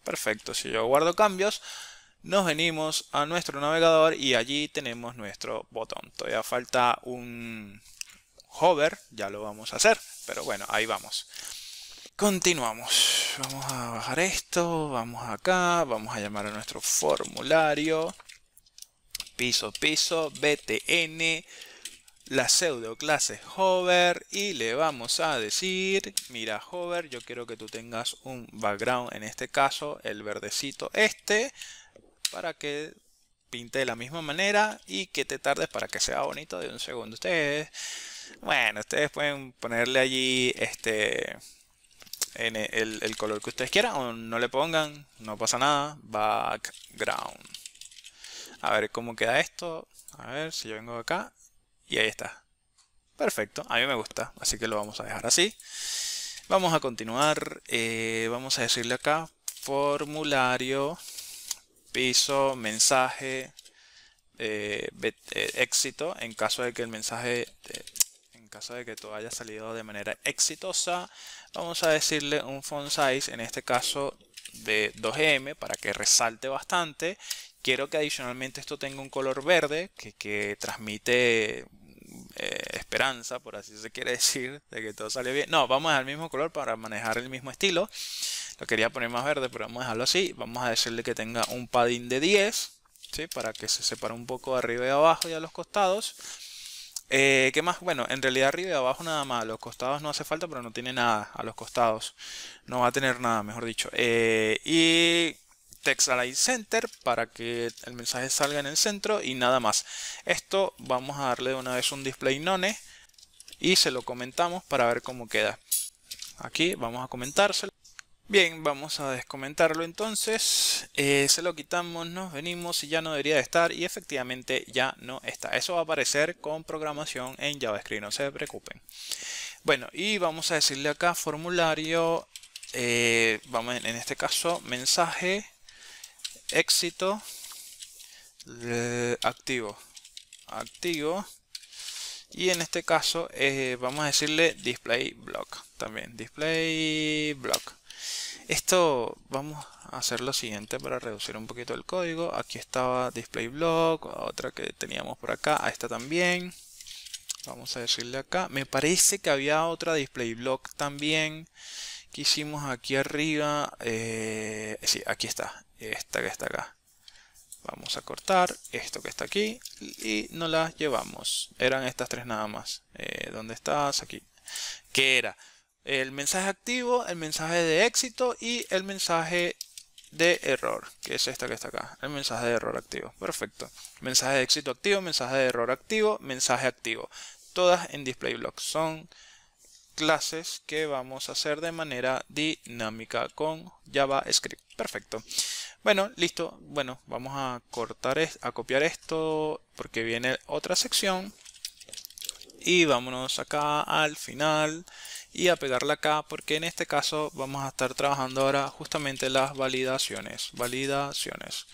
Perfecto, si yo guardo cambios, nos venimos a nuestro navegador y allí tenemos nuestro botón. Todavía falta un hover, ya lo vamos a hacer, pero bueno, ahí vamos. Continuamos, vamos a bajar esto, vamos acá, vamos a llamar a nuestro formulario, piso, piso, btn, la pseudo clase hover y le vamos a decir, mira hover, yo quiero que tú tengas un background, en este caso el verdecito este, para que pinte de la misma manera y que te tardes para que sea bonito de un segundo. Ustedes, bueno, ustedes pueden ponerle allí este en el, el color que ustedes quieran o no le pongan, no pasa nada, background. A ver cómo queda esto. A ver si yo vengo acá y ahí está. Perfecto, a mí me gusta, así que lo vamos a dejar así. Vamos a continuar, eh, vamos a decirle acá, formulario, piso, mensaje, eh, eh, éxito, en caso de que el mensaje, en caso de que todo haya salido de manera exitosa, vamos a decirle un font size, en este caso de 2M, para que resalte bastante. Quiero que adicionalmente esto tenga un color verde, que, que transmite eh, esperanza, por así se quiere decir, de que todo salió bien. No, vamos al mismo color para manejar el mismo estilo. Lo quería poner más verde, pero vamos a dejarlo así. Vamos a decirle que tenga un padding de 10, ¿sí? para que se separe un poco arriba y abajo y a los costados. Eh, ¿Qué más? Bueno, en realidad arriba y abajo nada más. los costados no hace falta, pero no tiene nada a los costados. No va a tener nada, mejor dicho. Eh, y text align center para que el mensaje salga en el centro y nada más. Esto vamos a darle de una vez un display none y se lo comentamos para ver cómo queda. Aquí vamos a comentárselo. Bien, vamos a descomentarlo entonces, eh, se lo quitamos, nos venimos y ya no debería de estar y efectivamente ya no está. Eso va a aparecer con programación en JavaScript, no se preocupen. Bueno, y vamos a decirle acá formulario, eh, vamos en este caso mensaje éxito activo activo y en este caso eh, vamos a decirle display block también display block esto vamos a hacer lo siguiente para reducir un poquito el código aquí estaba display block otra que teníamos por acá a esta también vamos a decirle acá me parece que había otra display block también que hicimos aquí arriba eh, sí aquí está esta que está acá. Vamos a cortar esto que está aquí y nos la llevamos. Eran estas tres nada más. Eh, ¿Dónde estás? Aquí. ¿Qué era? El mensaje activo, el mensaje de éxito y el mensaje de error, que es esta que está acá, el mensaje de error activo. Perfecto. Mensaje de éxito activo, mensaje de error activo, mensaje activo. Todas en display block. Son clases que vamos a hacer de manera dinámica con JavaScript. Perfecto. Bueno, listo. Bueno, vamos a cortar, a copiar esto porque viene otra sección. Y vámonos acá al final y a pegarla acá porque en este caso vamos a estar trabajando ahora justamente las validaciones. Validaciones.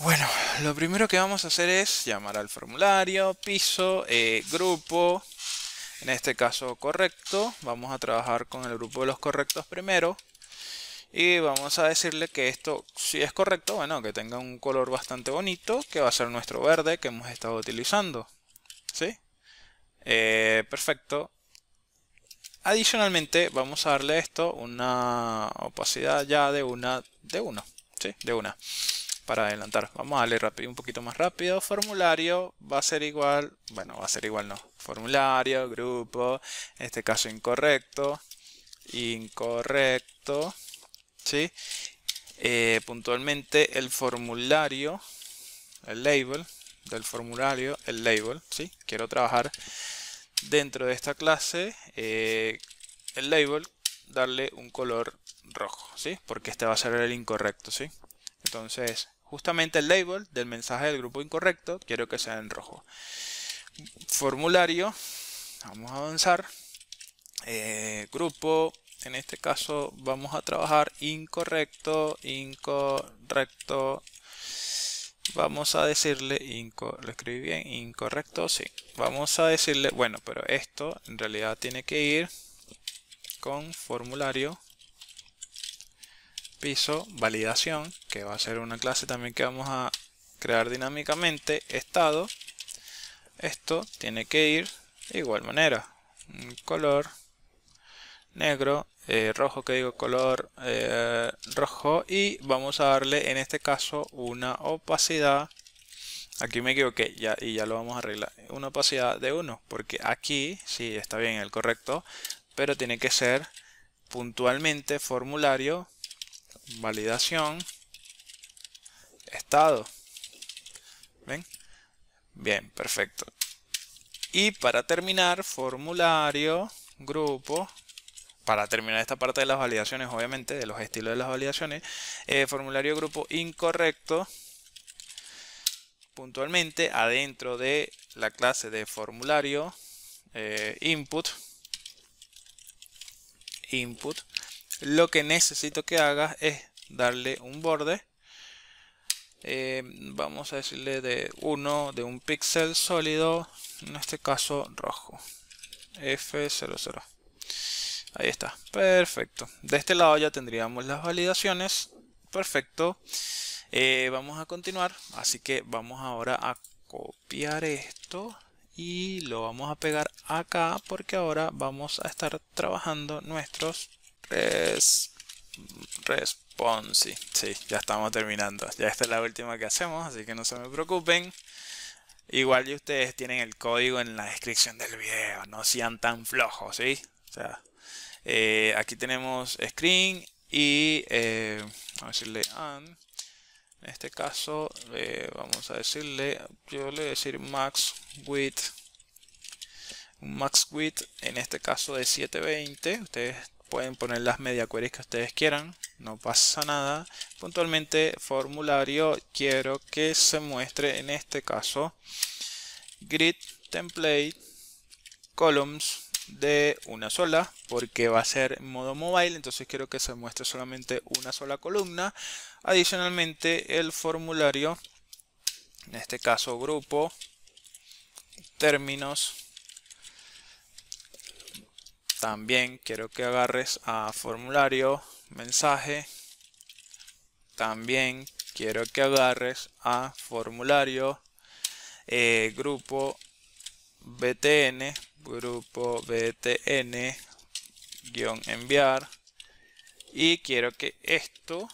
Bueno, lo primero que vamos a hacer es llamar al formulario, piso, eh, grupo, en este caso correcto. Vamos a trabajar con el grupo de los correctos primero. Y vamos a decirle que esto, si es correcto, bueno, que tenga un color bastante bonito, que va a ser nuestro verde que hemos estado utilizando. ¿Sí? Eh, perfecto. Adicionalmente, vamos a darle esto una opacidad ya de una, de uno, ¿sí? De una para adelantar. Vamos a leer rápido, un poquito más rápido. Formulario va a ser igual, bueno, va a ser igual no. Formulario, grupo, en este caso incorrecto, incorrecto, ¿sí? Eh, puntualmente el formulario, el label del formulario, el label, ¿sí? Quiero trabajar dentro de esta clase eh, el label, darle un color rojo, ¿sí? Porque este va a ser el incorrecto, ¿sí? Entonces, Justamente el label del mensaje del grupo incorrecto quiero que sea en rojo. Formulario, vamos a avanzar. Eh, grupo, en este caso vamos a trabajar incorrecto, incorrecto. Vamos a decirle, lo escribí bien, incorrecto, sí. Vamos a decirle, bueno, pero esto en realidad tiene que ir con formulario piso validación, que va a ser una clase también que vamos a crear dinámicamente, estado. Esto tiene que ir de igual manera. Color negro, eh, rojo que digo color eh, rojo y vamos a darle en este caso una opacidad aquí me equivoqué ya, y ya lo vamos a arreglar una opacidad de 1 porque aquí sí está bien el correcto pero tiene que ser puntualmente formulario validación, estado. ¿Ven? Bien, perfecto. Y para terminar, formulario, grupo, para terminar esta parte de las validaciones, obviamente, de los estilos de las validaciones, eh, formulario grupo incorrecto, puntualmente, adentro de la clase de formulario, eh, input, input, lo que necesito que haga es darle un borde eh, vamos a decirle de 1 de un píxel sólido en este caso rojo f00 ahí está perfecto de este lado ya tendríamos las validaciones perfecto eh, vamos a continuar así que vamos ahora a copiar esto y lo vamos a pegar acá porque ahora vamos a estar trabajando nuestros response si, ya estamos terminando. Ya esta es la última que hacemos, así que no se me preocupen. Igual y ustedes tienen el código en la descripción del video. No sean tan flojos, ¿sí? O sea, eh, aquí tenemos screen y eh, vamos a decirle and. En este caso eh, vamos a decirle, yo le voy a decir max width. Max width en este caso de 720. Ustedes Pueden poner las media queries que ustedes quieran, no pasa nada. Puntualmente, formulario, quiero que se muestre en este caso grid template columns de una sola porque va a ser modo mobile entonces quiero que se muestre solamente una sola columna adicionalmente el formulario en este caso grupo términos también quiero que agarres a formulario, mensaje. También quiero que agarres a formulario, eh, grupo btn, grupo btn, enviar. Y quiero que esto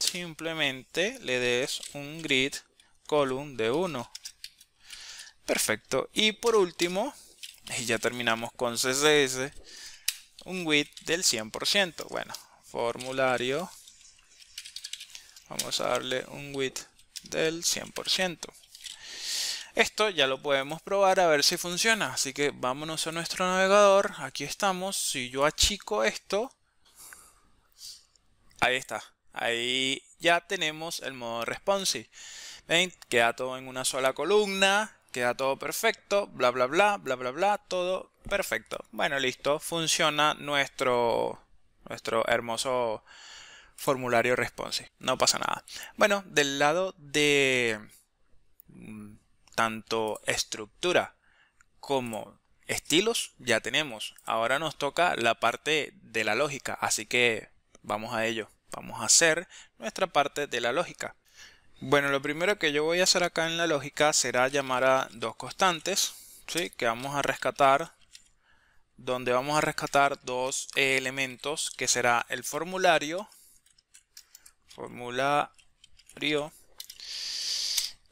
simplemente le des un grid column de 1. Perfecto. Y por último, y ya terminamos con CSS, un width del 100%. Bueno, formulario, vamos a darle un width del 100%. Esto ya lo podemos probar a ver si funciona, así que vámonos a nuestro navegador, aquí estamos, si yo achico esto, ahí está, ahí ya tenemos el modo responsive. ¿Ven? Queda todo en una sola columna, queda todo perfecto, bla, bla, bla, bla, bla, bla, todo perfecto. Bueno, listo, funciona nuestro, nuestro hermoso formulario response. No pasa nada. Bueno, del lado de mm, tanto estructura como estilos ya tenemos. Ahora nos toca la parte de la lógica, así que vamos a ello. Vamos a hacer nuestra parte de la lógica. Bueno, lo primero que yo voy a hacer acá en la lógica será llamar a dos constantes, ¿sí? que vamos a rescatar, donde vamos a rescatar dos elementos, que será el formulario, formulario,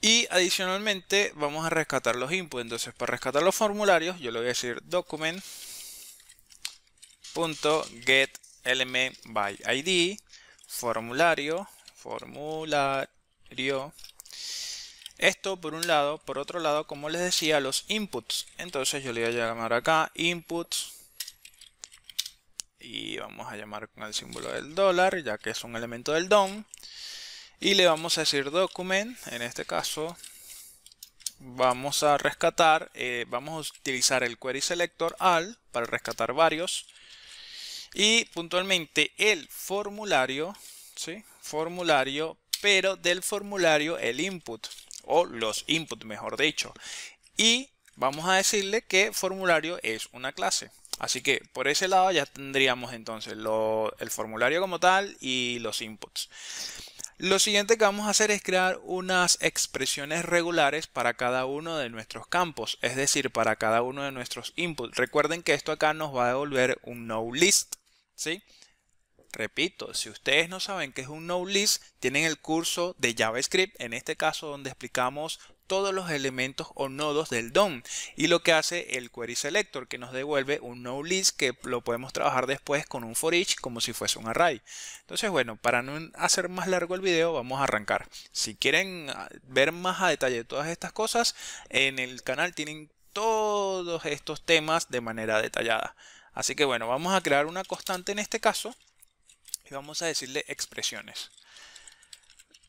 y adicionalmente vamos a rescatar los inputs. Entonces, para rescatar los formularios, yo le voy a decir document.getElementById, formulario, formulario, esto por un lado, por otro lado, como les decía, los inputs. Entonces yo le voy a llamar acá inputs y vamos a llamar con el símbolo del dólar, ya que es un elemento del DOM. Y le vamos a decir document, en este caso vamos a rescatar, eh, vamos a utilizar el query selector al para rescatar varios. Y puntualmente el formulario, ¿sí? formulario pero del formulario el input o los inputs mejor dicho y vamos a decirle que formulario es una clase así que por ese lado ya tendríamos entonces el formulario como tal y los inputs lo siguiente que vamos a hacer es crear unas expresiones regulares para cada uno de nuestros campos, es decir, para cada uno de nuestros inputs. Recuerden que esto acá nos va a devolver un no list, ¿sí? Repito, si ustedes no saben qué es un no list, tienen el curso de JavaScript, en este caso donde explicamos todos los elementos o nodos del DOM y lo que hace el query selector que nos devuelve un no list que lo podemos trabajar después con un for each como si fuese un array entonces bueno para no hacer más largo el video vamos a arrancar si quieren ah, ver más a detalle todas estas cosas en el canal tienen todos estos temas de manera detallada así que bueno vamos a crear una constante en este caso y vamos a decirle expresiones.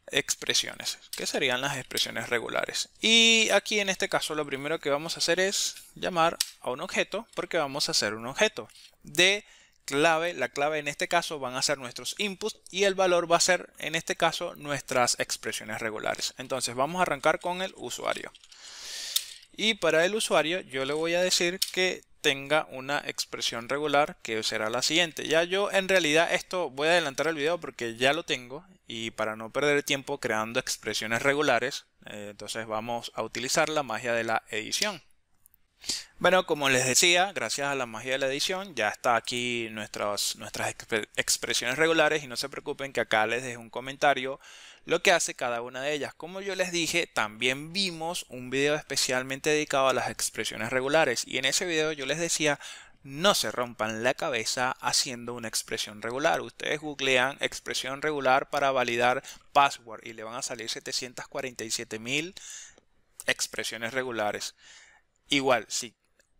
Expresiones, que serían las expresiones regulares. Y aquí en este caso lo primero que vamos a hacer es llamar a un objeto, porque vamos a hacer un objeto de clave. La clave en este caso van a ser nuestros inputs y el valor va a ser en este caso nuestras expresiones regulares. Entonces vamos a arrancar con el usuario. Y para el usuario yo le voy a decir que tenga una expresión regular que será la siguiente. Ya yo en realidad esto voy a adelantar el video porque ya lo tengo y para no perder tiempo creando expresiones regulares, eh, entonces vamos a utilizar la magia de la edición. Bueno, como les decía, gracias a la magia de la edición, ya está aquí nuestras, nuestras expresiones regulares y no se preocupen que acá les dejo un comentario lo que hace cada una de ellas. Como yo les dije, también vimos un video especialmente dedicado a las expresiones regulares y en ese video yo les decía no se rompan la cabeza haciendo una expresión regular. Ustedes googlean expresión regular para validar password y le van a salir 747 mil expresiones regulares. Igual, si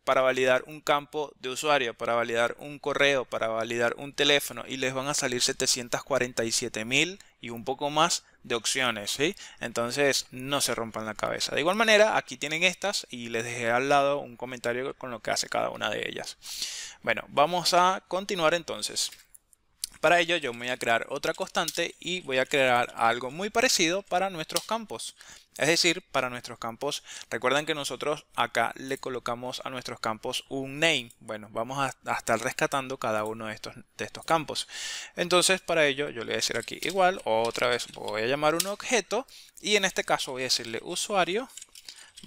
para validar un campo de usuario, para validar un correo, para validar un teléfono y les van a salir 747 mil y un poco más de opciones, ¿sí? Entonces no se rompan la cabeza. De igual manera, aquí tienen estas y les dejé al lado un comentario con lo que hace cada una de ellas. Bueno, vamos a continuar entonces. Para ello yo voy a crear otra constante y voy a crear algo muy parecido para nuestros campos. Es decir, para nuestros campos, recuerden que nosotros acá le colocamos a nuestros campos un name. Bueno, vamos a, estar rescatando cada uno de estos, de estos campos. Entonces, para ello, yo le voy a decir aquí igual, otra vez voy a llamar un objeto y en este caso voy a decirle usuario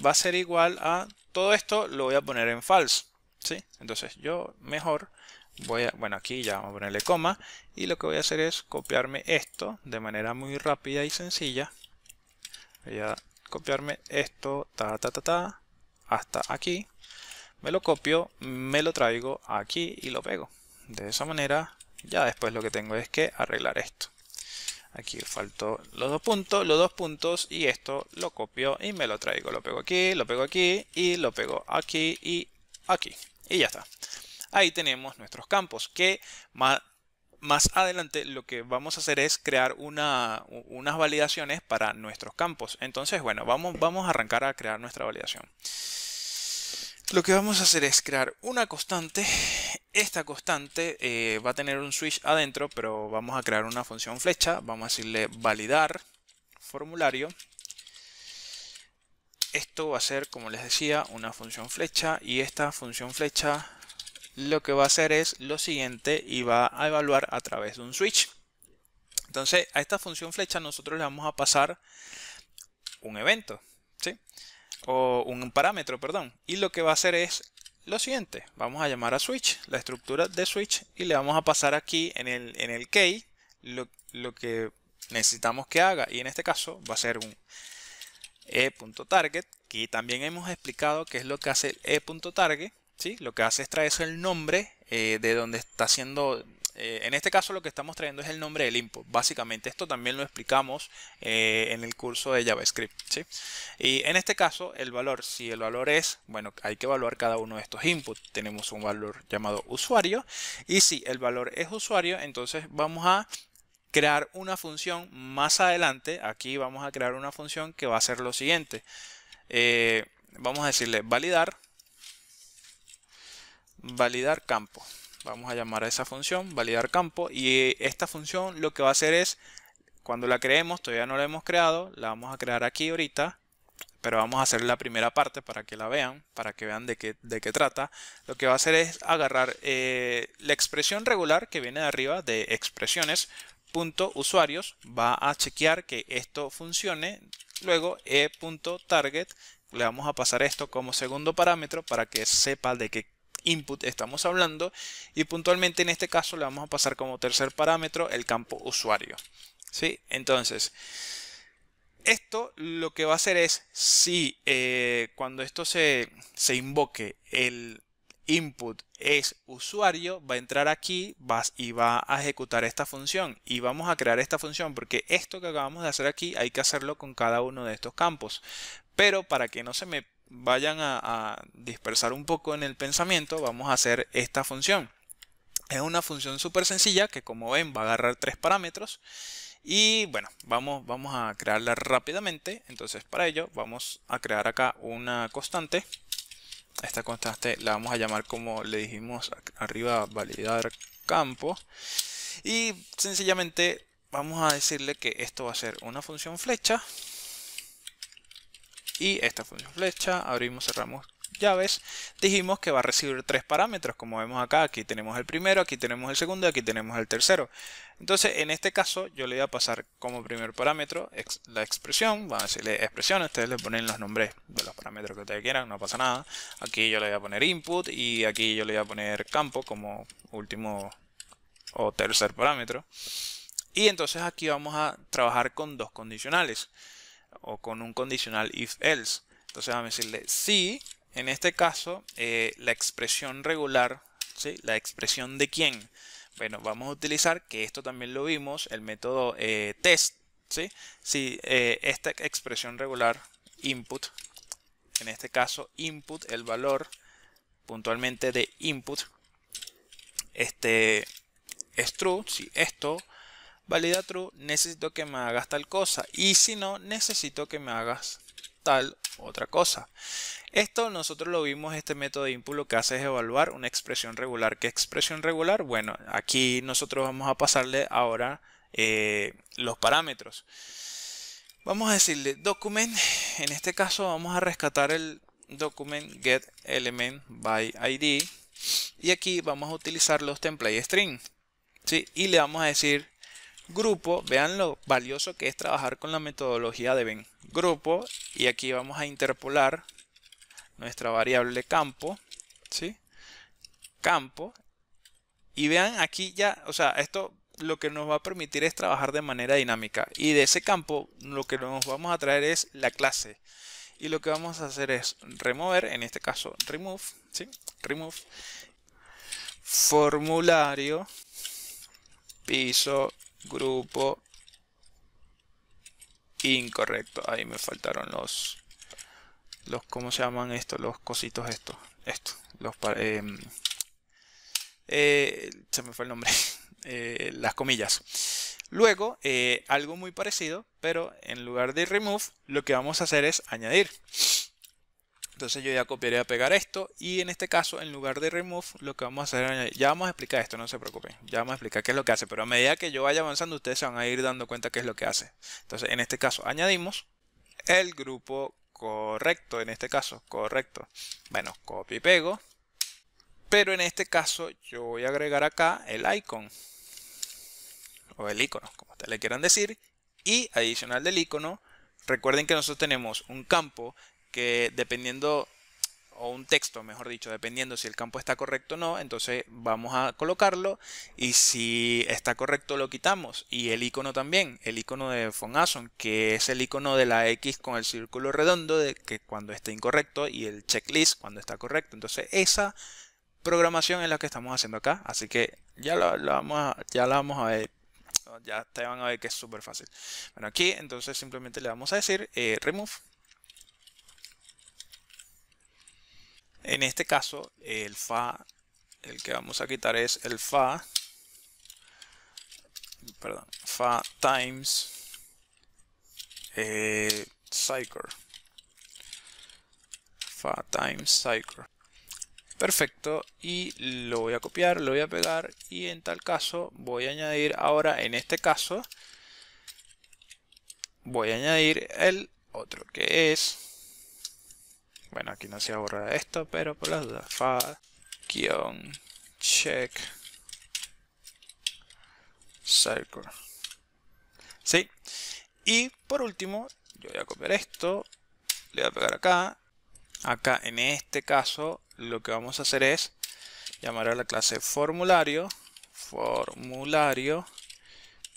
va a ser igual a todo esto lo voy a poner en false. ¿sí? Entonces yo mejor voy a, bueno aquí ya vamos a ponerle coma y lo que voy a hacer es copiarme esto de manera muy rápida y sencilla voy a copiarme esto ta ta ta ta hasta aquí me lo copio me lo traigo aquí y lo pego de esa manera ya después lo que tengo es que arreglar esto aquí faltó los dos puntos los dos puntos y esto lo copio y me lo traigo lo pego aquí lo pego aquí y lo pego aquí y aquí y ya está ahí tenemos nuestros campos que más, más adelante lo que vamos a hacer es crear unas validaciones para nuestros campos. Entonces, bueno, vamos, vamos a arrancar a crear nuestra validación. Lo que vamos a hacer es crear una constante. Esta constante eh, va a tener un switch adentro, pero vamos a crear una función flecha. Vamos a decirle validar formulario. Esto va a ser, como les decía, una función flecha. Y esta función flecha lo que va a hacer es lo siguiente y va a evaluar a través de un switch. Entonces a esta función flecha nosotros le vamos a pasar un evento, ¿sí? O un parámetro, perdón. Y lo que va a hacer es lo siguiente. Vamos a llamar a switch, la estructura de switch, y le vamos a pasar aquí en el, en el key lo, que necesitamos que haga. Y en este caso va a ser un e.target, que también hemos explicado qué es lo que hace el e.target lo que hace es traerse el nombre eh, de donde está haciendo... Eh, en este caso lo que estamos trayendo es el nombre del input. Básicamente esto también lo explicamos eh, en el curso de JavaScript. Y en este caso el valor, si el valor es, bueno, hay que evaluar cada uno de estos inputs. Tenemos un valor llamado usuario y si el valor es usuario, entonces vamos a crear una función más adelante. Aquí vamos a crear una función que va a ser lo siguiente. vamos a decirle validar validar campo. Vamos a llamar a esa función validar campo y esta función lo que va a hacer es, cuando la creemos, todavía no la hemos creado, la vamos a crear aquí ahorita, pero vamos a hacer la primera parte para que la vean, para que vean de qué, de qué trata. Lo que va a hacer es agarrar eh, la expresión regular que viene de arriba de expresiones, punto usuarios va a chequear que esto funcione luego e.target le vamos a pasar esto como segundo parámetro para que sepa de qué input estamos hablando y puntualmente en este caso le vamos a pasar como tercer parámetro el campo usuario. ¿sí? Entonces, esto lo que va a hacer es, si eh, cuando esto se, se invoque el input es usuario, va a entrar aquí vas, y va a ejecutar esta función. Y vamos a crear esta función porque esto que acabamos de hacer aquí hay que hacerlo con cada uno de estos campos. Pero para que no se me vayan a, dispersar un poco en el pensamiento, vamos a hacer esta función. Es una función súper sencilla que como ven va a agarrar tres parámetros. Y bueno, vamos, vamos a crearla rápidamente. Entonces para ello vamos a crear acá una constante. Esta constante la vamos a llamar como le dijimos arriba, validar campo. Y sencillamente vamos a decirle que esto va a ser una función flecha y esta función flecha, abrimos, cerramos llaves, dijimos que va a recibir tres parámetros, como vemos acá, aquí tenemos el primero, aquí tenemos el segundo y aquí tenemos el tercero. Entonces, en este caso, yo le voy a pasar como primer parámetro la expresión, van a decirle expresión, ustedes le ponen los nombres de los parámetros que ustedes quieran, no pasa nada. Aquí yo le voy a poner input y aquí yo le voy a poner campo como último o tercer parámetro. Y entonces aquí vamos a trabajar con dos condicionales o con un condicional if else. Entonces vamos a decirle si, en este caso, eh, la expresión regular, ¿sí? la expresión de quién. Bueno, vamos a utilizar, que esto también lo vimos, el método eh, test. ¿sí? Si eh, esta expresión regular input, en este caso input, el valor puntualmente de input, este es true, si esto valida true, necesito que me hagas tal cosa. Y si no, necesito que me hagas tal otra cosa. Esto nosotros lo vimos, este método de input lo que hace es evaluar una expresión regular. ¿Qué expresión regular? Bueno, aquí nosotros vamos a pasarle ahora eh, los parámetros. Vamos a decirle document, en este caso vamos a rescatar el document get element by id y aquí vamos a utilizar los template string. ¿sí? Y le vamos a decir grupo, vean lo valioso que es trabajar con la metodología de Ben. Grupo, y aquí vamos a interpolar nuestra variable campo, ¿sí? Campo, y vean aquí ya, o sea, esto lo que nos va a permitir es trabajar de manera dinámica. Y de ese campo lo que nos vamos a traer es la clase. Y lo que vamos a hacer es remover, en este caso remove, ¿sí? Remove formulario piso grupo incorrecto. Ahí me faltaron los, los ¿cómo se llaman estos? Los cositos estos, estos, los, em, eh, se me fue el nombre, eh, las comillas. Luego, eh, algo muy parecido, pero en lugar de remove, lo que vamos a hacer es añadir. Entonces yo ya copiaré a pegar esto y en este caso en lugar de remove lo que vamos a hacer, ya vamos a explicar esto, no se preocupen, ya vamos a explicar qué es lo que hace, pero a medida que yo vaya avanzando ustedes se van a ir dando cuenta qué es lo que hace. Entonces en este caso añadimos el grupo correcto, en este caso correcto. Bueno, copio y pego, pero en este caso yo voy a agregar acá el icon o el icono, como ustedes le quieran decir, y adicional del icono, recuerden que nosotros tenemos un campo que dependiendo, o un texto, mejor dicho, dependiendo si el campo está correcto o no, entonces vamos a colocarlo y si está correcto lo quitamos. Y el icono también, el icono de Fonason, que es el icono de la X con el círculo redondo, de que cuando está incorrecto, y el checklist cuando está correcto. Entonces esa programación es la que estamos haciendo acá, así que ya la, vamos, a, ya la vamos a ver ya te van a ver que es súper fácil. Bueno, aquí entonces simplemente le vamos a decir eh, remove En este caso, el fa, el que vamos a quitar es el fa, perdón, fa times cycle. Eh, fa times cycle. Perfecto, y lo voy a copiar, lo voy a pegar y en tal caso voy a añadir ahora, en este caso, voy a añadir el otro que es bueno, aquí no se borrar esto, pero por las dudas. Fa-check circle. ¿Sí? Y por último, yo voy a copiar esto, le voy a pegar acá. Acá en este caso lo que vamos a hacer es llamar a la clase formulario, formulario,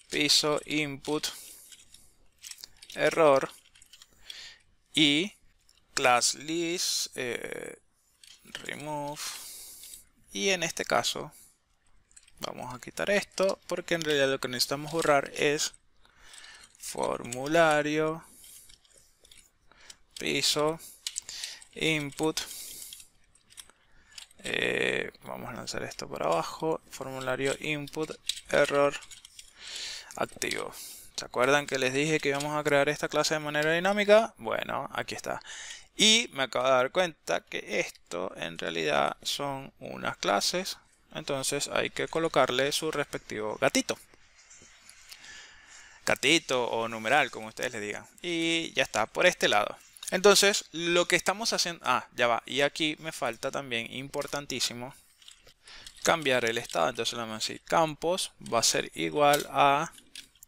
piso input, error y class list eh, remove y en este caso vamos a quitar esto porque en realidad lo que necesitamos borrar es formulario piso input eh, vamos a lanzar esto por abajo formulario input error activo ¿Se acuerdan que les dije que íbamos a crear esta clase de manera dinámica? Bueno, aquí está. Y me acabo de dar cuenta que esto en realidad son unas clases. Entonces hay que colocarle su respectivo gatito. Gatito o numeral, como ustedes le digan. Y ya está, por este lado. Entonces, lo que estamos haciendo... Ah, ya va. Y aquí me falta también, importantísimo, cambiar el estado. Entonces le vamos a decir campos va a ser igual a...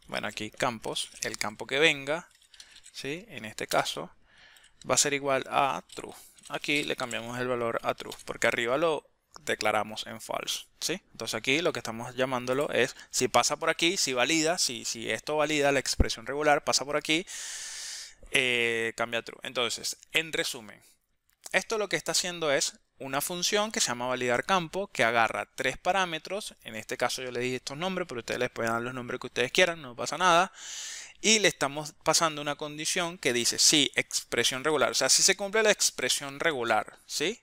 Bueno, aquí campos, el campo que venga. ¿sí? En este caso, va a ser igual a true. Aquí le cambiamos el valor a true, porque arriba lo declaramos en false, ¿sí? Entonces aquí lo que estamos llamándolo es, si pasa por aquí, si valida, si, si esto valida la expresión regular, pasa por aquí, eh, cambia a true. Entonces, en resumen, esto lo que está haciendo es una función que se llama validar campo, que agarra tres parámetros, en este caso yo le di estos nombres, pero ustedes les pueden dar los nombres que ustedes quieran, no pasa nada, y le estamos pasando una condición que dice si sí, expresión regular, o sea, si se cumple la expresión regular, ¿sí?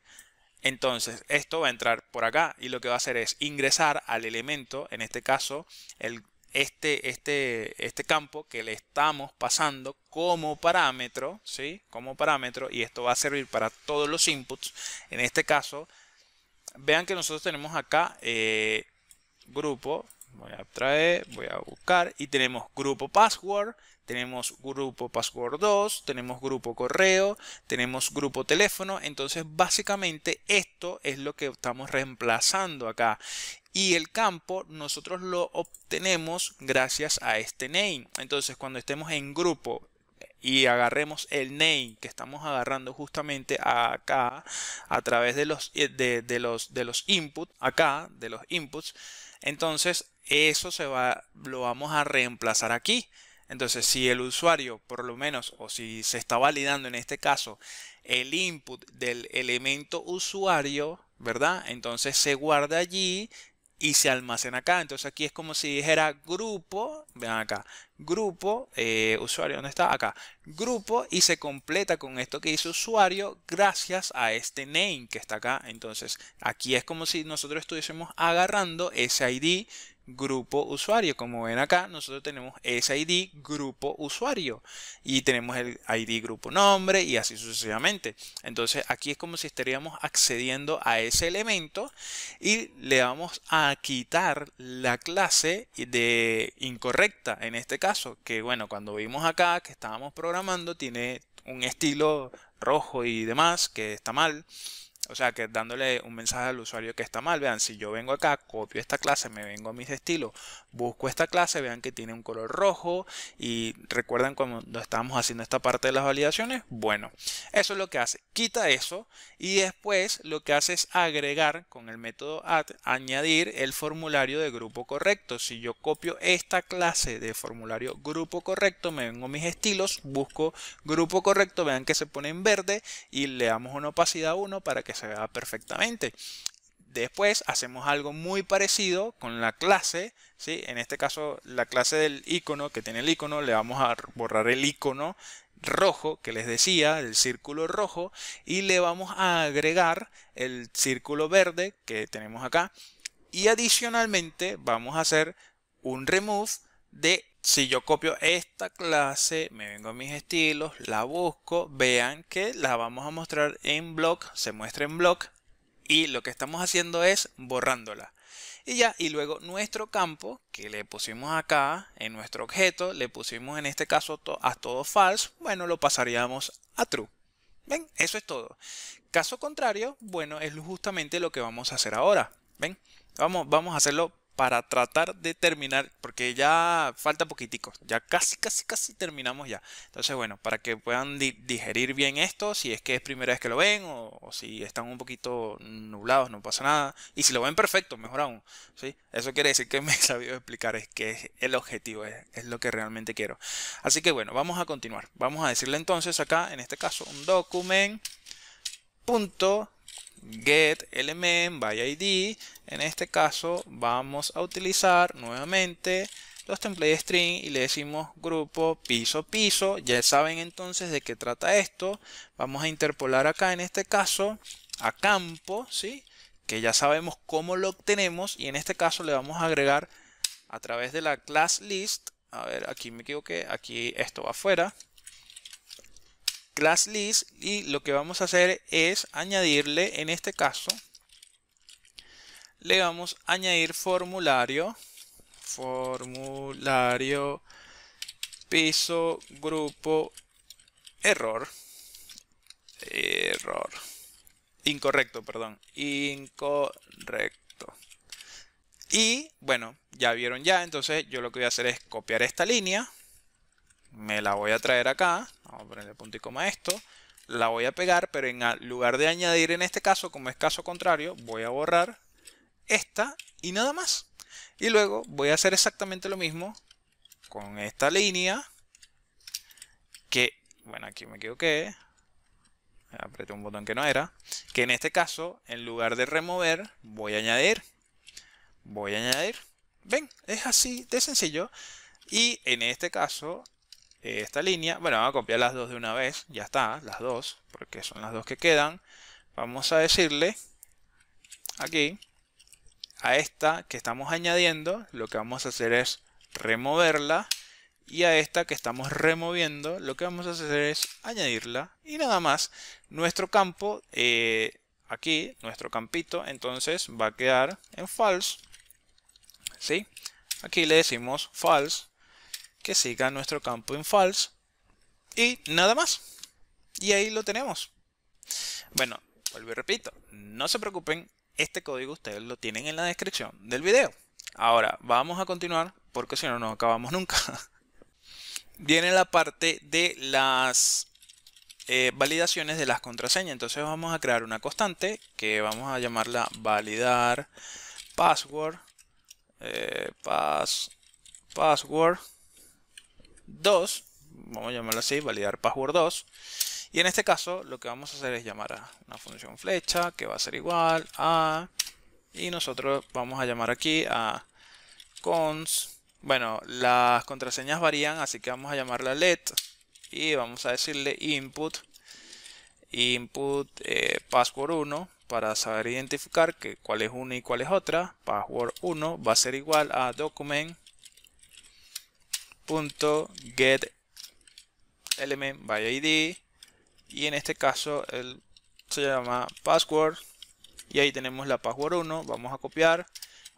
Entonces, esto va a entrar por acá y lo que va a hacer es ingresar al elemento, en este caso, el, este, este, este campo que le estamos pasando como parámetro, ¿sí? Como parámetro y esto va a servir para todos los inputs. En este caso, vean que nosotros tenemos acá eh, grupo voy a traer, voy a buscar y tenemos grupo password, tenemos grupo password 2, tenemos grupo correo, tenemos grupo teléfono, entonces básicamente esto es lo que estamos reemplazando acá y el campo nosotros lo obtenemos gracias a este name, entonces cuando estemos en grupo y agarremos el name que estamos agarrando justamente acá a través de los eh, de, de los de los inputs acá de los inputs entonces eso se va, lo vamos a reemplazar aquí. Entonces, si el usuario, por lo menos, o si se está validando en este caso el input del elemento usuario, ¿verdad? Entonces se guarda allí y se almacena acá. Entonces aquí es como si dijera grupo, vean acá, grupo, eh, usuario, ¿dónde está? Acá, grupo y se completa con esto que dice usuario gracias a este name que está acá. Entonces aquí es como si nosotros estuviésemos agarrando ese ID grupo usuario. Como ven acá, nosotros tenemos ese ID grupo usuario y tenemos el ID grupo nombre y así sucesivamente. Entonces aquí es como si estaríamos accediendo a ese elemento y le vamos a quitar la clase de incorrecta en este caso. Que bueno, cuando vimos acá que estábamos programando tiene un estilo rojo y demás que está mal. O sea, que dándole un mensaje al usuario que está mal, vean, si yo vengo acá, copio esta clase, me vengo a mis estilos, busco esta clase, vean que tiene un color rojo y recuerdan cuando estábamos haciendo esta parte de las validaciones, bueno, eso es lo que hace, quita eso y después lo que hace es agregar con el método add, añadir el formulario de grupo correcto. Si yo copio esta clase de formulario grupo correcto, me vengo a mis estilos, busco grupo correcto, vean que se pone en verde y le damos una opacidad 1 para que se vea perfectamente. Después hacemos algo muy parecido con la clase, ¿sí? en este caso la clase del icono que tiene el icono, le vamos a borrar el icono rojo que les decía, el círculo rojo, y le vamos a agregar el círculo verde que tenemos acá, y adicionalmente vamos a hacer un remove de si yo copio esta clase, me vengo a mis estilos, la busco, vean que la vamos a mostrar en block, se muestra en block y lo que estamos haciendo es borrándola. Y ya, y luego nuestro campo que le pusimos acá en nuestro objeto, le pusimos en este caso a todo false, bueno, lo pasaríamos a true. ¿Ven? Eso es todo. Caso contrario, bueno, es justamente lo que vamos a hacer ahora. ¿Ven? Vamos, vamos a hacerlo para tratar de terminar, porque ya falta poquitico, ya casi, casi, casi terminamos ya. Entonces, bueno, para que puedan digerir bien esto, si es que es primera vez que lo ven o, si están un poquito nublados, no pasa nada. Y si lo ven perfecto, mejor aún. ¿sí? Eso quiere decir que me he sabido explicar, es que es el objetivo, es, lo que realmente quiero. Así que bueno, vamos a continuar. Vamos a decirle entonces acá, en este caso, un document get element by id. En este caso vamos a utilizar nuevamente los template string y le decimos grupo piso piso. Ya saben entonces de qué trata esto. Vamos a interpolar acá en este caso a campo, ¿sí? que ya sabemos cómo lo obtenemos y en este caso le vamos a agregar a través de la class list. A ver, aquí me equivoqué, aquí esto va afuera class list y lo que vamos a hacer es añadirle en este caso le vamos a añadir formulario formulario piso grupo error error incorrecto perdón incorrecto y bueno ya vieron ya entonces yo lo que voy a hacer es copiar esta línea me la voy a traer acá ponerle punto y coma esto, la voy a pegar, pero en lugar de añadir en este caso, como es caso contrario, voy a borrar esta y nada más. Y luego voy a hacer exactamente lo mismo con esta línea, que, bueno, aquí me quedo que apreté un botón que no era, que en este caso, en lugar de remover, voy a añadir, voy a añadir, ven, es así de sencillo, y en este caso, eh, esta línea. Bueno, vamos a copiar las dos de una vez. Ya está, las dos, porque son las dos que quedan. Vamos a decirle aquí a esta que estamos añadiendo, lo que vamos a hacer es removerla. Y a esta que estamos removiendo, lo que vamos a hacer es añadirla. Y nada más, nuestro campo, eh, aquí, nuestro campito, entonces va a quedar en false. ¿sí? Aquí le decimos false que siga nuestro campo en false y nada más. Y ahí lo tenemos. Bueno, vuelvo y repito, no se preocupen, este código ustedes lo tienen en la descripción del video. Ahora, vamos a continuar porque si no, no acabamos nunca. Viene la parte de las eh, validaciones de las contraseñas. Entonces vamos a crear una constante que vamos a llamarla validar password. Eh, password 2, vamos a llamarlo así, validar password 2. Y en este caso lo que vamos a hacer es llamar a una función flecha que va a ser igual a... Y nosotros vamos a llamar aquí a cons. Bueno, las contraseñas varían, así que vamos a llamarla let. Y vamos a decirle input. Input eh, password 1 para saber identificar que cuál es una y cuál es otra. Password 1 va a ser igual a document punto get element by id y en este caso el, se llama password y ahí tenemos la password 1 vamos a copiar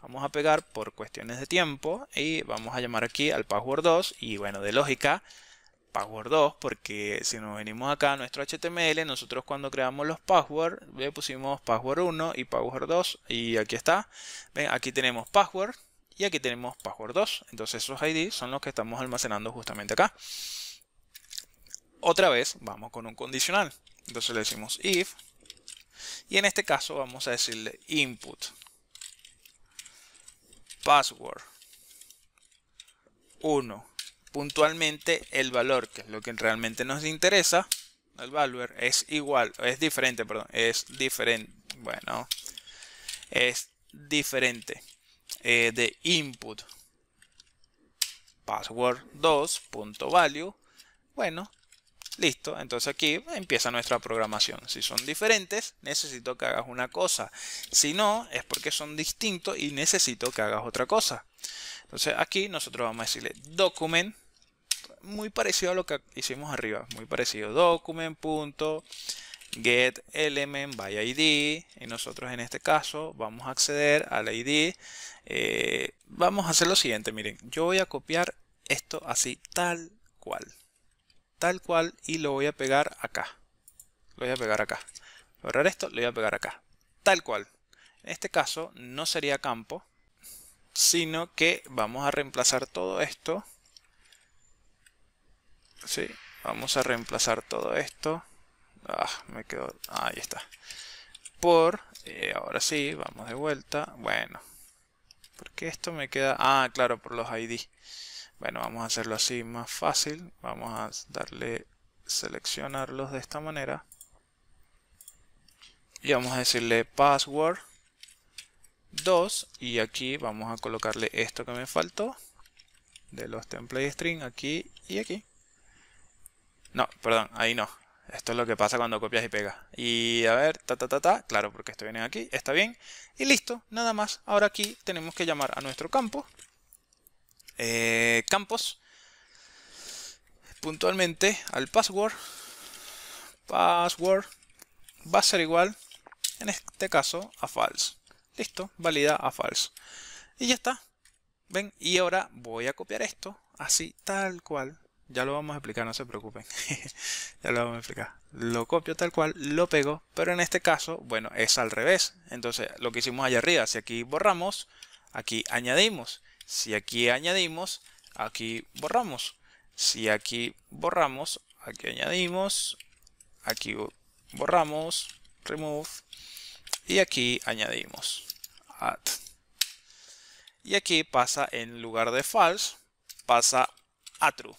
vamos a pegar por cuestiones de tiempo y vamos a llamar aquí al password 2 y bueno de lógica password 2 porque si nos venimos acá a nuestro html nosotros cuando creamos los passwords le pusimos password 1 y password 2 y aquí está ven aquí tenemos password y aquí tenemos password 2. Entonces esos ID son los que estamos almacenando justamente acá. Otra vez vamos con un condicional. Entonces le decimos if. Y en este caso vamos a decirle input. Password. 1. Puntualmente el valor, que es lo que realmente nos interesa. El valor es igual, es diferente, perdón. Es diferente. Bueno. Es diferente eh, de input password 2.value. Bueno, listo. Entonces aquí empieza nuestra programación. Si son diferentes, necesito que hagas una cosa. Si no, es porque son distintos y necesito que hagas otra cosa. Entonces aquí nosotros vamos a decirle document. Muy parecido a lo que hicimos arriba. Muy parecido. Document. Punto, get element by id y nosotros en este caso vamos a acceder al id eh, vamos a hacer lo siguiente miren yo voy a copiar esto así tal cual tal cual y lo voy a pegar acá lo voy a pegar acá borrar esto lo voy a pegar acá tal cual en este caso no sería campo sino que vamos a reemplazar todo esto sí vamos a reemplazar todo esto Ah, me quedo... Ahí está. Por... Eh, ahora sí, vamos de vuelta. Bueno. Porque esto me queda... Ah, claro, por los ID. Bueno, vamos a hacerlo así más fácil. Vamos a darle... Seleccionarlos de esta manera. Y vamos a decirle password 2. Y aquí vamos a colocarle esto que me faltó. De los template string aquí y aquí. No, perdón, ahí no. Esto es lo que pasa cuando copias y pegas. Y a ver, ta ta ta ta, claro, porque esto viene aquí, está bien. Y listo, nada más. Ahora aquí tenemos que llamar a nuestro campo. Eh, campos. Puntualmente al password. Password va a ser igual, en este caso, a false. Listo, valida a false. Y ya está. ¿Ven? Y ahora voy a copiar esto, así tal cual, ya lo vamos a explicar, no se preocupen. ya lo vamos a explicar. Lo copio tal cual, lo pego, pero en este caso, bueno, es al revés. Entonces, lo que hicimos allá arriba, si aquí borramos, aquí añadimos. Si aquí añadimos, aquí borramos. Si aquí borramos, aquí añadimos, aquí borramos, remove, y aquí añadimos, add. Y aquí pasa en lugar de false, pasa a true.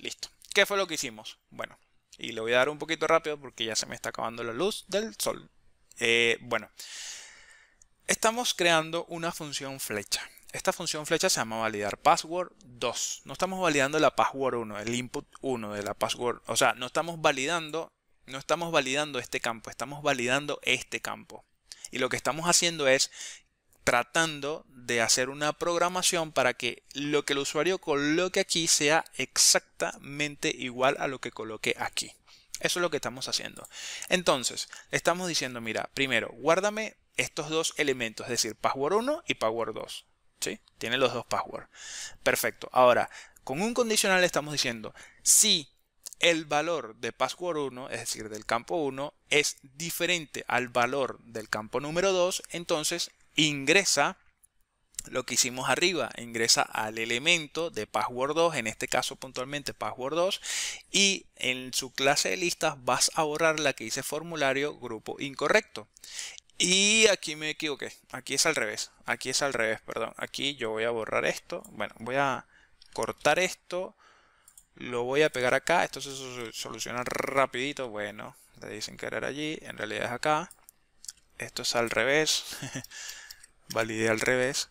Listo. ¿Qué fue lo que hicimos? Bueno, y le voy a dar un poquito rápido porque ya se me está acabando la luz del sol. Eh, bueno, estamos creando una función flecha. Esta función flecha se llama validar password 2. No estamos validando la password 1, el input 1 de la password. O sea, no estamos validando, no estamos validando este campo, estamos validando este campo. Y lo que estamos haciendo es tratando de hacer una programación para que lo que el usuario coloque aquí sea exactamente igual a lo que coloque aquí. Eso es lo que estamos haciendo. Entonces, estamos diciendo, mira, primero, guárdame estos dos elementos, es decir, password 1 y password 2. ¿Sí? Tiene los dos password. Perfecto. Ahora, con un condicional estamos diciendo, si el valor de password 1, es decir, del campo 1, es diferente al valor del campo número 2, entonces ingresa lo que hicimos arriba, ingresa al elemento de password 2, en este caso puntualmente password 2, y en su clase de listas vas a borrar la que dice formulario grupo incorrecto. Y aquí me equivoqué, aquí es al revés, aquí es al revés, perdón, aquí yo voy a borrar esto, bueno, voy a cortar esto, lo voy a pegar acá, esto se soluciona rapidito, bueno, le dicen querer allí, en realidad es acá, esto es al revés, valide al revés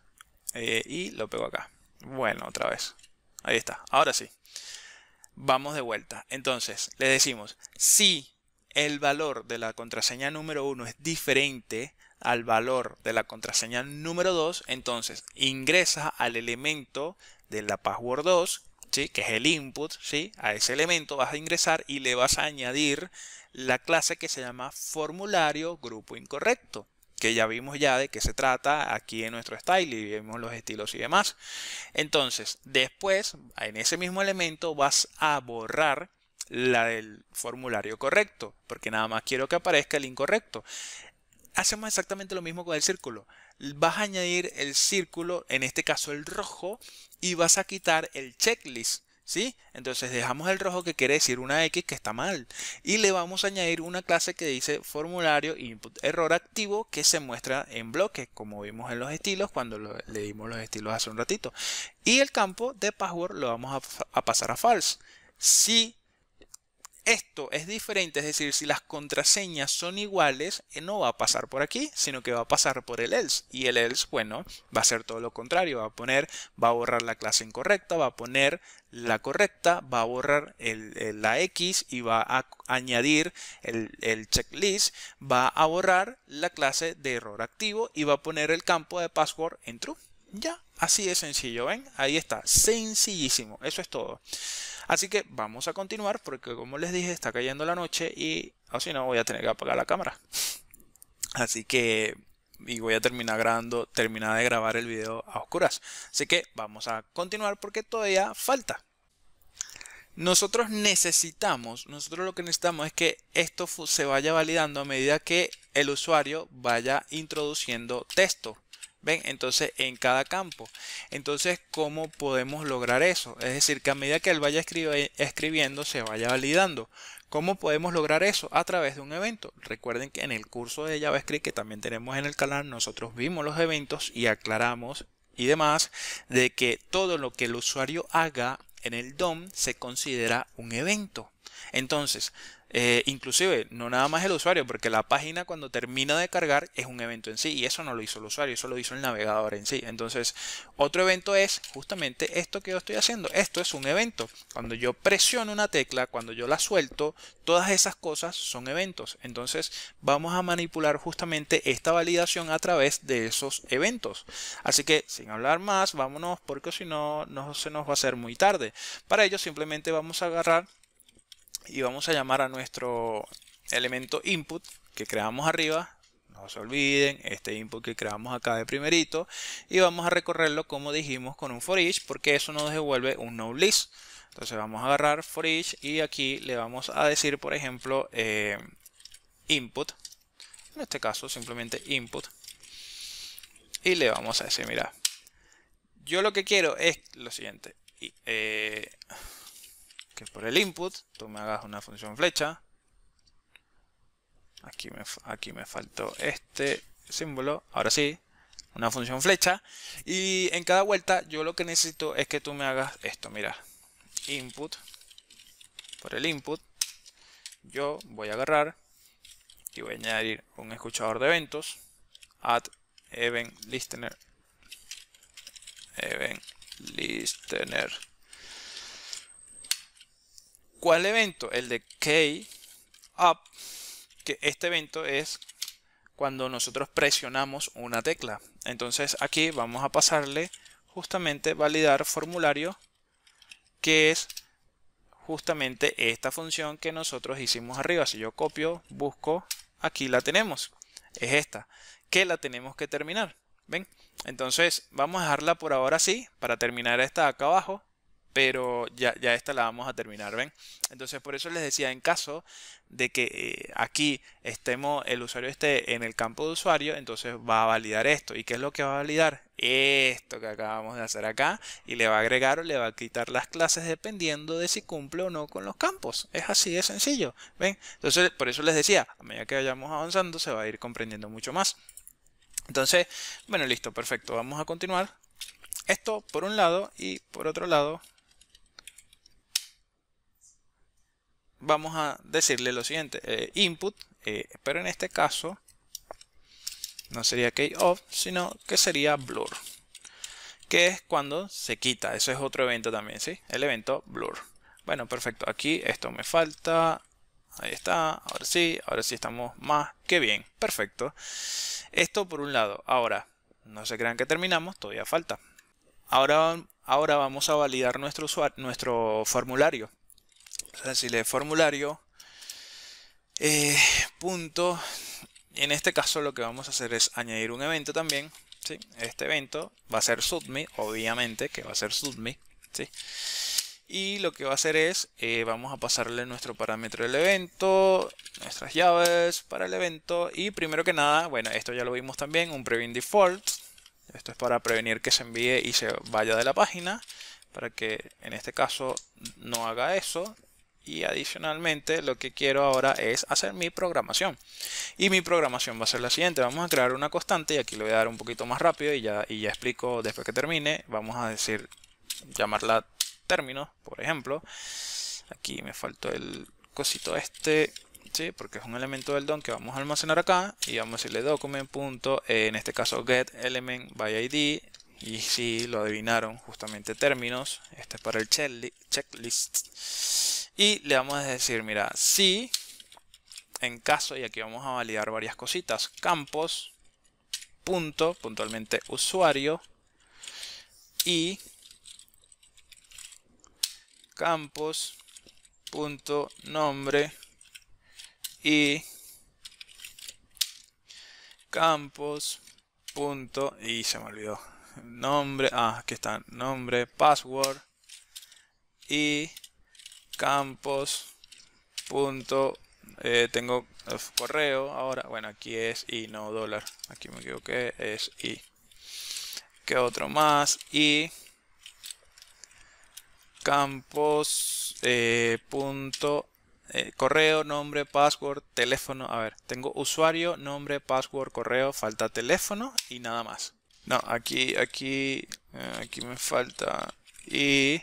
eh, y lo pego acá. Bueno, otra vez. Ahí está, ahora sí. Vamos de vuelta. Entonces, le decimos, si el valor de la contraseña número 1 es diferente al valor de la contraseña número 2, entonces ingresa al elemento de la password 2, ¿sí? que es el input, ¿sí? a ese elemento vas a ingresar y le vas a añadir la clase que se llama formulario grupo incorrecto, que ya vimos ya de qué se trata aquí en nuestro style y vemos los estilos y demás. Entonces, después, en ese mismo elemento vas a borrar la del formulario correcto, porque nada más quiero que aparezca el incorrecto. Hacemos exactamente lo mismo con el círculo. Vas a añadir el círculo, en este caso el rojo, y vas a quitar el checklist ¿Sí? Entonces dejamos el rojo que quiere decir una X que está mal. Y le vamos a añadir una clase que dice formulario input error activo que se muestra en bloque, como vimos en los estilos cuando le dimos los estilos hace un ratito. Y el campo de password lo vamos a, pasar a false. Si esto es diferente, es decir, si las contraseñas son iguales, no va a pasar por aquí, sino que va a pasar por el else. Y el else, bueno, va a ser todo lo contrario, va a poner, va a borrar la clase incorrecta, va a poner la correcta, va a borrar la X y va a añadir el, el checklist, va a borrar la clase de error activo y va a poner el campo de password en true. Ya, así de sencillo, ¿ven? Ahí está, sencillísimo, eso es todo. Así que vamos a continuar porque como les dije, está cayendo la noche y o si no voy a tener que apagar la cámara. Así que y voy a terminar grabando, terminar de grabar el video a oscuras. Así que vamos a continuar porque todavía falta. Nosotros necesitamos, nosotros lo que necesitamos es que esto se vaya validando a medida que el usuario vaya introduciendo texto. ¿Ven? Entonces, en cada campo. Entonces, ¿cómo podemos lograr eso? Es decir, que a medida que él vaya escribiendo, se vaya validando. ¿Cómo podemos lograr eso? A través de un evento. Recuerden que en el curso de JavaScript que también tenemos en el canal, nosotros vimos los eventos y aclaramos y demás de que todo lo que el usuario haga en el DOM se considera un evento. Entonces, eh, inclusive, no nada más el usuario, porque la página cuando termina de cargar es un evento en sí, y eso no lo hizo el usuario, eso lo hizo el navegador en sí. Entonces, otro evento es justamente esto que yo estoy haciendo. Esto es un evento. Cuando yo presiono una tecla, cuando yo la suelto, todas esas cosas son eventos. Entonces, vamos a manipular justamente esta validación a través de esos eventos. Así que, sin hablar más, vámonos, porque si no, no se nos va a hacer muy tarde. Para ello, simplemente vamos a agarrar y vamos a llamar a nuestro elemento input que creamos arriba no se olviden este input que creamos acá de primerito y vamos a recorrerlo como dijimos con un for each porque eso nos devuelve un no list entonces vamos a agarrar for each y aquí le vamos a decir por ejemplo eh, input en este caso simplemente input y le vamos a decir mira yo lo que quiero es lo siguiente eh, que por el input tú me hagas una función flecha. Aquí me, aquí me faltó este símbolo, ahora sí, una función flecha. Y en cada vuelta yo lo que necesito es que tú me hagas esto, mira, input, por el input, yo voy a agarrar y voy a añadir un escuchador de eventos, add event listener, event listener ¿Cuál evento? El de key up que este evento es cuando nosotros presionamos una tecla. Entonces aquí vamos a pasarle justamente validar formulario, que es justamente esta función que nosotros hicimos arriba. Si yo copio, busco, aquí la tenemos. Es esta, que la tenemos que terminar. ¿Ven? Entonces vamos a dejarla por ahora así, para terminar esta acá abajo pero ya, esta la vamos a terminar, ¿ven? Entonces por eso les decía, en caso de que eh, aquí estemos, el usuario esté en el campo de usuario, entonces va a validar esto. ¿Y qué es lo que va a validar? Esto que acabamos de hacer acá y le va a agregar o le va a quitar las clases dependiendo de si cumple o no con los campos. Es así de sencillo, ¿ven? Entonces por eso les decía, a medida que vayamos avanzando se va a ir comprendiendo mucho más. Entonces, bueno, listo, perfecto, vamos a continuar. Esto por un lado y por otro lado vamos a decirle lo siguiente, eh, input, eh, pero en este caso no sería key off, sino que sería blur, que es cuando se quita, eso es otro evento también, ¿sí? El evento blur. Bueno, perfecto, aquí esto me falta, ahí está, ahora sí, ahora sí estamos más que bien, perfecto. Esto por un lado, ahora, no se crean que terminamos, todavía falta. Ahora, ahora vamos a validar nuestro, nuestro formulario. Si el formulario. Eh, punto. En este caso lo que vamos a hacer es añadir un evento también. ¿sí? Este evento va a ser submit obviamente que va a ser submit ¿sí? Y lo que va a hacer es, eh, vamos a pasarle nuestro parámetro del evento, nuestras llaves para el evento. Y primero que nada, bueno, esto ya lo vimos también, un prevent default. Esto es para prevenir que se envíe y se vaya de la página para que en este caso no haga eso y adicionalmente lo que quiero ahora es hacer mi programación y mi programación va a ser la siguiente vamos a crear una constante y aquí lo voy a dar un poquito más rápido y ya, y ya explico después que termine vamos a decir llamarla términos por ejemplo aquí me faltó el cosito este ¿sí? porque es un elemento del DOM que vamos a almacenar acá y vamos a decirle document. en este caso get element y si lo adivinaron justamente términos este es para el checklist y le vamos a decir, mira, si en caso, y aquí vamos a validar varias cositas, campos, punto, puntualmente usuario, y campos, punto, nombre, y campos, punto, y se me olvidó, nombre, ah, aquí está, nombre, password, y campos punto eh, tengo eh, correo ahora bueno aquí es y no dólar aquí me equivoqué es y que otro más y campos eh, punto correo nombre password teléfono a ver tengo usuario nombre password correo falta teléfono y nada más no aquí aquí aquí me falta y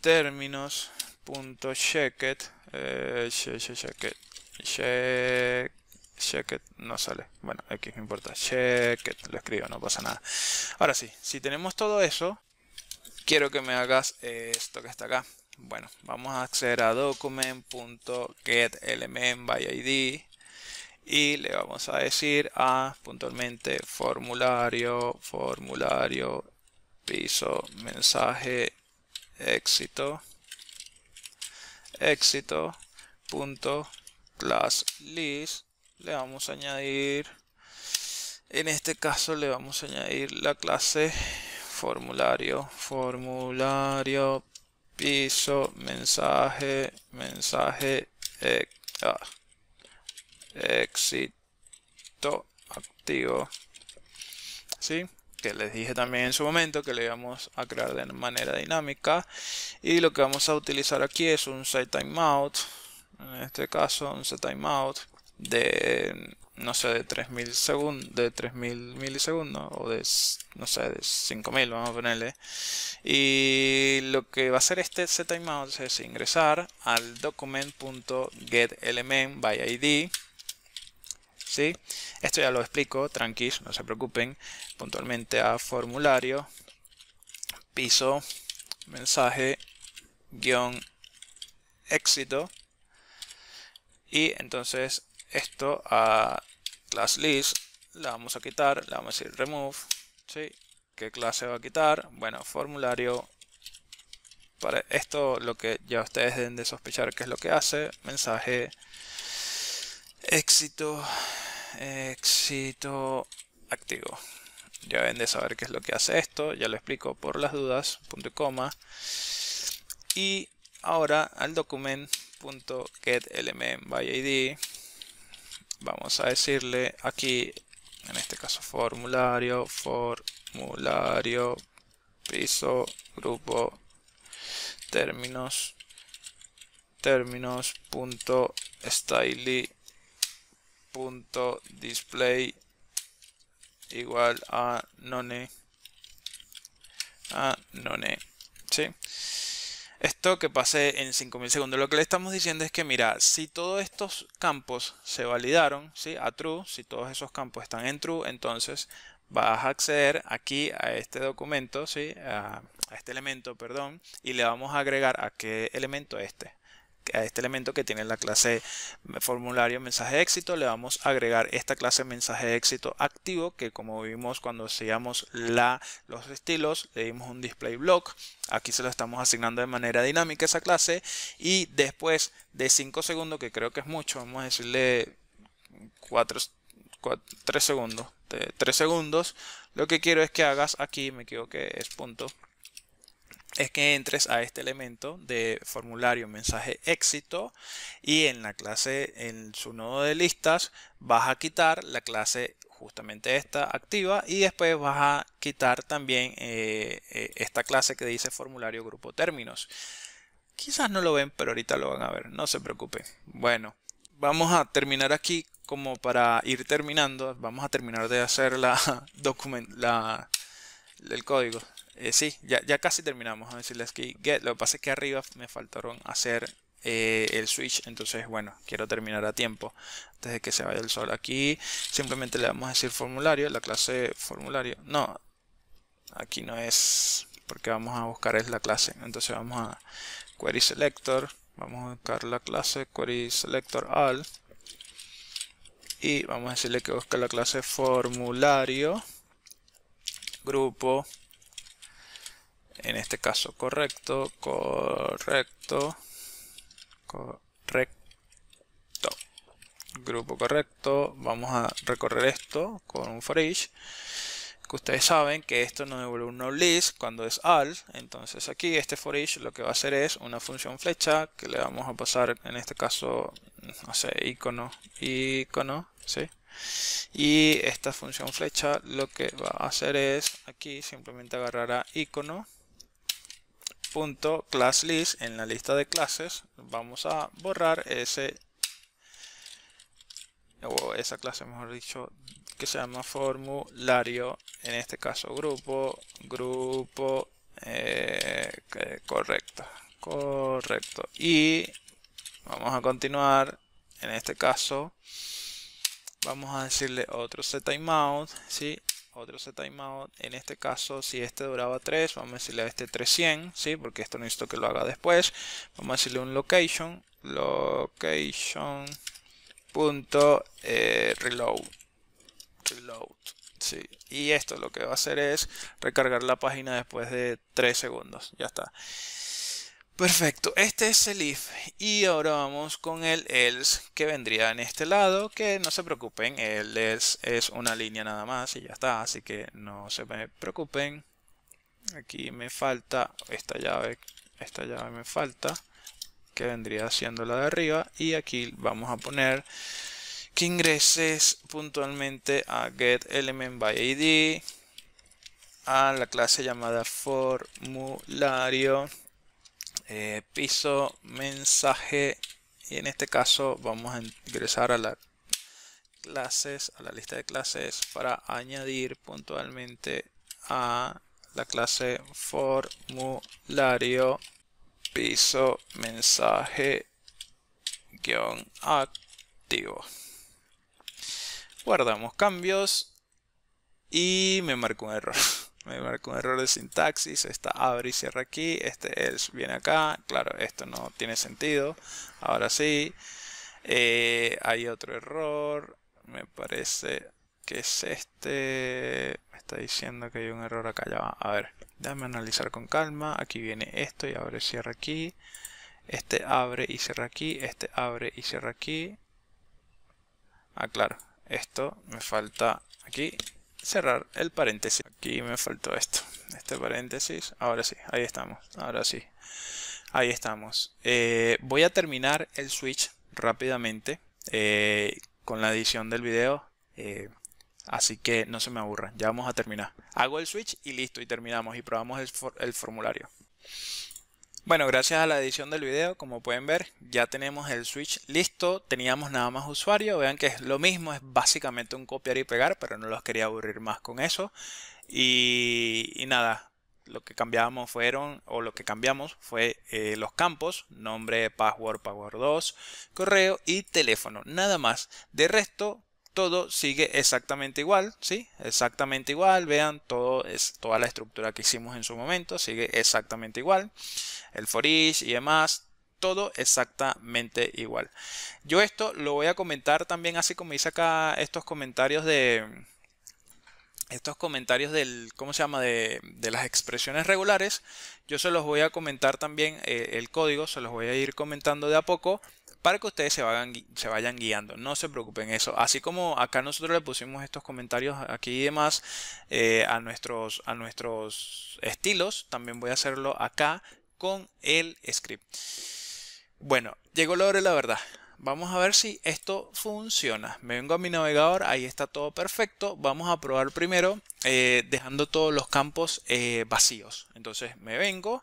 términos punto checket, eh, check, it, no sale, bueno, aquí no importa, it, lo escribo, no pasa nada. Ahora sí, si tenemos todo eso, quiero que me hagas esto que está acá. Bueno, vamos a acceder a by id y le vamos a decir a puntualmente formulario, formulario, piso, mensaje, éxito éxito punto class list le vamos a añadir en este caso le vamos a añadir la clase formulario formulario piso mensaje mensaje ah, éxito activo ¿sí? que les dije también en su momento que le íbamos a crear de manera dinámica y lo que vamos a utilizar aquí es un set timeout en este caso un set timeout de no sé de 3000 segundos de 3000 milisegundos o de no sé de 5000 vamos a ponerle y lo que va a hacer este set timeout es ingresar al element by id esto ya lo explico, tranquilos, no se preocupen, puntualmente a formulario, piso, mensaje, guión, éxito, y entonces esto a class list la vamos a quitar, la vamos a decir remove, ¿sí? ¿Qué clase va a quitar? Bueno, formulario, para esto lo que ya ustedes deben de sospechar que es lo que hace, mensaje, Éxito, éxito activo. Ya deben de saber qué es lo que hace esto, ya lo explico por las dudas, punto y coma. Y ahora al lm by ID vamos a decirle aquí, en este caso formulario, formulario, piso, grupo, términos, términos, punto, punto display igual a none a none ¿sí? esto que pase en 5000 segundos lo que le estamos diciendo es que mira si todos estos campos se validaron ¿sí? a true si todos esos campos están en true entonces vas a acceder aquí a este documento ¿sí? a este elemento perdón y le vamos a agregar a qué elemento este a este elemento que tiene la clase formulario mensaje de éxito le vamos a agregar esta clase mensaje de éxito activo que como vimos cuando hacíamos la, los estilos le dimos un display block aquí se lo estamos asignando de manera dinámica esa clase y después de 5 segundos que creo que es mucho vamos a decirle 4 3 segundos 3 segundos lo que quiero es que hagas aquí me equivoqué es punto es que entres a este elemento de formulario mensaje éxito y en la clase en su nodo de listas vas a quitar la clase justamente esta activa y después vas a quitar también eh, eh, esta clase que dice formulario grupo términos quizás no lo ven pero ahorita lo van a ver no se preocupen bueno vamos a terminar aquí como para ir terminando vamos a terminar de hacer la, document la el código eh, sí, ya, casi terminamos. A decirles que get. Lo que pasa es que arriba me faltaron hacer eh, el switch. Entonces, bueno, quiero terminar a tiempo. Antes de que se vaya el sol. Aquí simplemente le vamos a decir formulario. La clase formulario. No. Aquí no es. Porque vamos a buscar es la clase. Entonces vamos a query selector. Vamos a buscar la clase query selector all. Y vamos a decirle que busque la clase formulario. Grupo en este caso correcto, correcto, correcto, grupo correcto, vamos a recorrer esto con un for each, que ustedes saben que esto no devuelve un no list cuando es all. entonces aquí este for each lo que va a hacer es una función flecha que le vamos a pasar en este caso, no sé, icono, icono, y esta función flecha lo que va a hacer es aquí simplemente agarrará a icono punto list en la lista de clases vamos a borrar ese o esa clase mejor dicho que se llama formulario en este caso grupo grupo eh, eh, correcto correcto y vamos a continuar en este caso vamos a decirle otro set timeout ¿sí? otro set timeout. En este caso, si este duraba 3, vamos a decirle a este 300, ¿sí? Porque esto necesito que lo haga después. Vamos a decirle un location, location eh, reload, ¿sí? Y esto lo que va a hacer es recargar la página después de 3 segundos. Ya está. Perfecto, este es el if y ahora vamos con el else que vendría en este lado, que no se preocupen, el else es una línea nada más y ya está, así que no se me preocupen. Aquí me falta esta llave, esta llave me falta, que vendría siendo la de arriba y aquí vamos a poner que ingreses puntualmente a getElementById a la clase llamada formulario eh, piso mensaje y en este caso vamos a ingresar a las clases a la lista de clases para añadir puntualmente a la clase formulario piso mensaje guión activo guardamos cambios y me marcó un error me marca un error de sintaxis, esta abre y cierra aquí, este else viene acá, claro, esto no tiene sentido, ahora sí, eh, hay otro error, me parece que es este, me está diciendo que hay un error acá, ya va, a ver, déjame analizar con calma, aquí viene esto y abre y cierra aquí, este abre y cierra aquí, este abre y cierra aquí, ah claro, esto me falta aquí, cerrar el paréntesis. Aquí me faltó esto, este paréntesis. Ahora sí, ahí estamos, ahora sí. Ahí estamos. Eh, voy a terminar el switch rápidamente eh, con la edición del video. Eh, así que no se me aburran, ya vamos a terminar. Hago el switch y listo, y terminamos y probamos el, el formulario. Bueno, gracias a la edición del video, como pueden ver, ya tenemos el switch listo, teníamos nada más usuario, vean que es lo mismo, es básicamente un copiar y pegar, pero no los quería aburrir más con eso. Y, nada, lo que cambiamos fueron, o lo que cambiamos fue eh, los campos, nombre, password, power 2, correo y teléfono, nada más. De resto, todo sigue exactamente igual, ¿sí? Exactamente igual, vean, todo es, toda la estructura que hicimos en su momento sigue exactamente igual. El for y demás, todo exactamente igual. Yo esto lo voy a comentar también así como hice acá estos comentarios de... Estos comentarios del, ¿cómo se llama? De, las expresiones regulares. Yo se los voy a comentar también eh, el código, se los voy a ir comentando de a poco para que ustedes se vayan, guiando. No se preocupen eso. Así como acá nosotros le pusimos estos comentarios aquí y demás eh, a, nuestros, a nuestros estilos, también voy a hacerlo acá con el script. Bueno, llegó la hora de la verdad. Vamos a ver si esto funciona. Me vengo a mi navegador, ahí está todo perfecto. Vamos a probar primero eh, dejando todos los campos eh, vacíos. Entonces me vengo,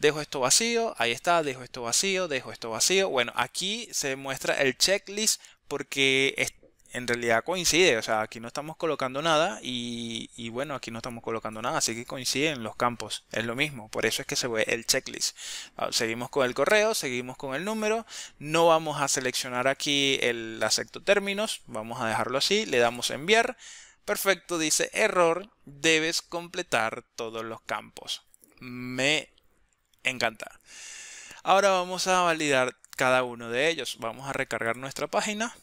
dejo esto vacío, ahí está, dejo esto vacío, dejo esto vacío. Bueno, aquí se muestra el checklist porque en realidad coincide, o sea, aquí no estamos colocando nada y, y, bueno, aquí no estamos colocando nada, así que coinciden los campos, es lo mismo, por eso es que se ve el checklist. Ah, seguimos con el correo, seguimos con el número, no vamos a seleccionar aquí el acepto términos, vamos a dejarlo así, le damos enviar, perfecto, dice error, debes completar todos los campos. Me Encantada. Ahora vamos a validar cada uno de ellos. Vamos a recargar nuestra página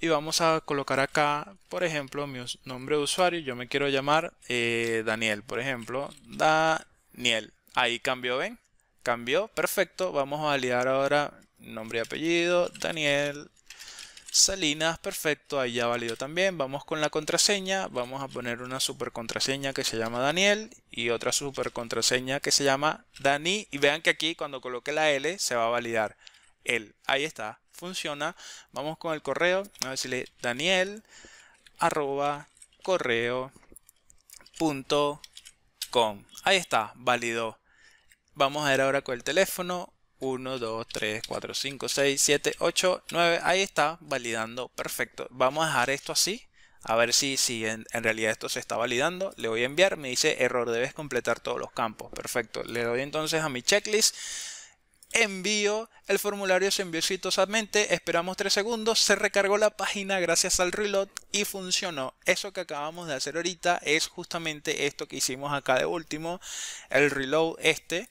y vamos a colocar acá, por ejemplo, mi nombre de usuario. Yo me quiero llamar eh, Daniel, por ejemplo. Daniel. Ahí cambió, ¿ven? Cambió, perfecto. Vamos a validar ahora nombre y apellido, Daniel Salinas, perfecto, ahí ya válido también. Vamos con la contraseña, vamos a poner una super contraseña que se llama Daniel y otra super contraseña que se llama Dani. Y vean que aquí cuando coloque la L se va a validar el. Ahí está, funciona. Vamos con el correo, vamos a decirle Daniel arroba correo com. Ahí está, válido. Vamos a ver ahora con el teléfono 1, 2, 3, 4, 5, 6, 7, 8, 9. Ahí está, validando. Perfecto. Vamos a dejar esto así. A ver si, si en, en, realidad esto se está validando. Le voy a enviar. Me dice error, debes completar todos los campos. Perfecto. Le doy entonces a mi checklist. Envío. El formulario se envió exitosamente. Esperamos 3 segundos. Se recargó la página gracias al reload y funcionó. Eso que acabamos de hacer ahorita es justamente esto que hicimos acá de último. El reload este.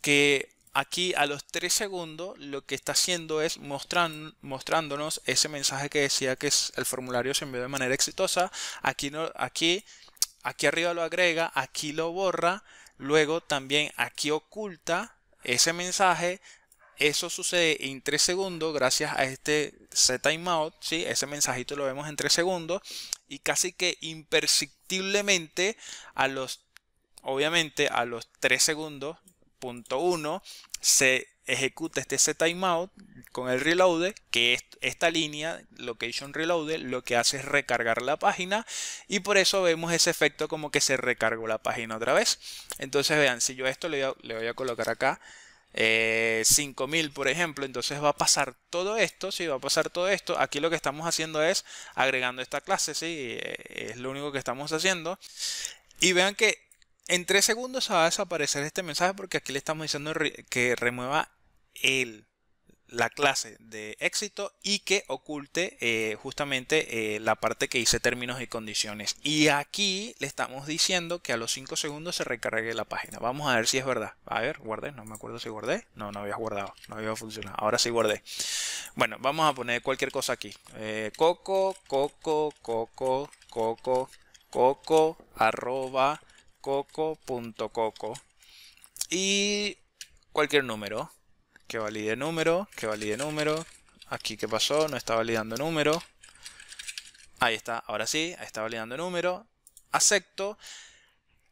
Que aquí a los 3 segundos lo que está haciendo es mostrándonos ese mensaje que decía que el formulario se envió de manera exitosa. Aquí, aquí, arriba lo agrega, aquí lo borra, luego también aquí oculta ese mensaje. Eso sucede en 3 segundos gracias a este set timeout, ¿sí? ese mensajito lo vemos en 3 segundos y casi que imperceptiblemente a los, obviamente a los 3 segundos 1 se ejecuta este set timeout con el reload, que es esta línea, location reload, lo que hace es recargar la página y por eso vemos ese efecto como que se recargó la página otra vez. Entonces vean, si yo esto le voy a, colocar acá 5000 eh, por ejemplo, entonces va a pasar todo esto, si va a pasar todo esto, aquí lo que estamos haciendo es agregando esta clase, Si eh, es lo único que estamos haciendo. Y vean que en 3 segundos va a desaparecer este mensaje porque aquí le estamos diciendo que remueva el, la clase de éxito y que oculte eh, justamente eh, la parte que dice términos y condiciones. Y aquí le estamos diciendo que a los 5 segundos se recargue la página. Vamos a ver si es verdad. A ver, guardé, no me acuerdo si guardé. No, no había guardado, no había funcionado. Ahora sí guardé. Bueno, vamos a poner cualquier cosa aquí. Eh, coco, coco, coco, coco, coco, arroba coco.coco y cualquier número. Que valide número, que valide número. Aquí, que pasó? No está validando número. Ahí está, ahora sí, ahí está validando número. Acepto.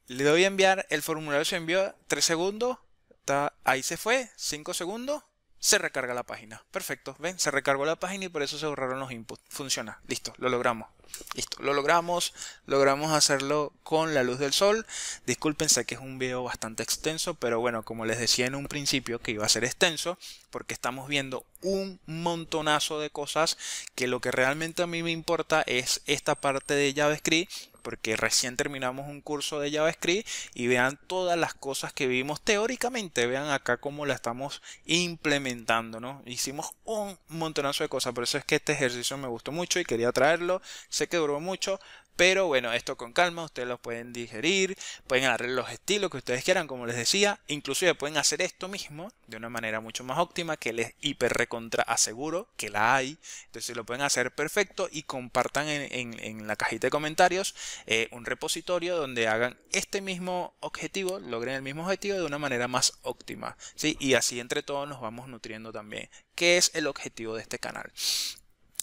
Le doy a enviar, el formulario se envió 3 segundos. Está, ahí se fue, 5 segundos. Se recarga la página. Perfecto, ven, se recargó la página y por eso se borraron los inputs. Funciona, listo, lo logramos. Listo, lo logramos, logramos hacerlo con la luz del sol. Disculpen, sé que es un video bastante extenso, pero bueno, como les decía en un principio que iba a ser extenso, porque estamos viendo un montonazo de cosas que lo que realmente a mí me importa es esta parte de JavaScript porque recién terminamos un curso de JavaScript y vean todas las cosas que vimos teóricamente, vean acá cómo la estamos implementando, ¿no? Hicimos un montonazo de cosas, por eso es que este ejercicio me gustó mucho y quería traerlo que duró mucho, pero bueno, esto con calma, ustedes lo pueden digerir, pueden arreglar los estilos que ustedes quieran, como les decía, inclusive pueden hacer esto mismo de una manera mucho más óptima, que les hiper recontra aseguro que la hay, entonces lo pueden hacer perfecto y compartan en, la cajita de comentarios eh, un repositorio donde hagan este mismo objetivo, logren el mismo objetivo de una manera más óptima, ¿sí? Y así entre todos nos vamos nutriendo también, que es el objetivo de este canal.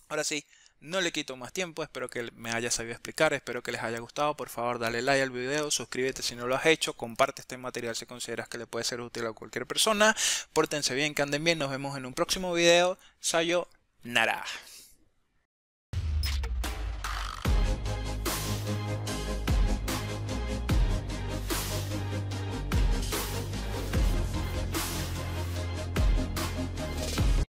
Ahora sí, no le quito más tiempo, espero que me haya sabido explicar, espero que les haya gustado. Por favor, dale like al video, suscríbete si no lo has hecho, comparte este material si consideras que le puede ser útil a cualquier persona. Pórtense bien, que anden bien, nos vemos en un próximo video. Sayo Nara.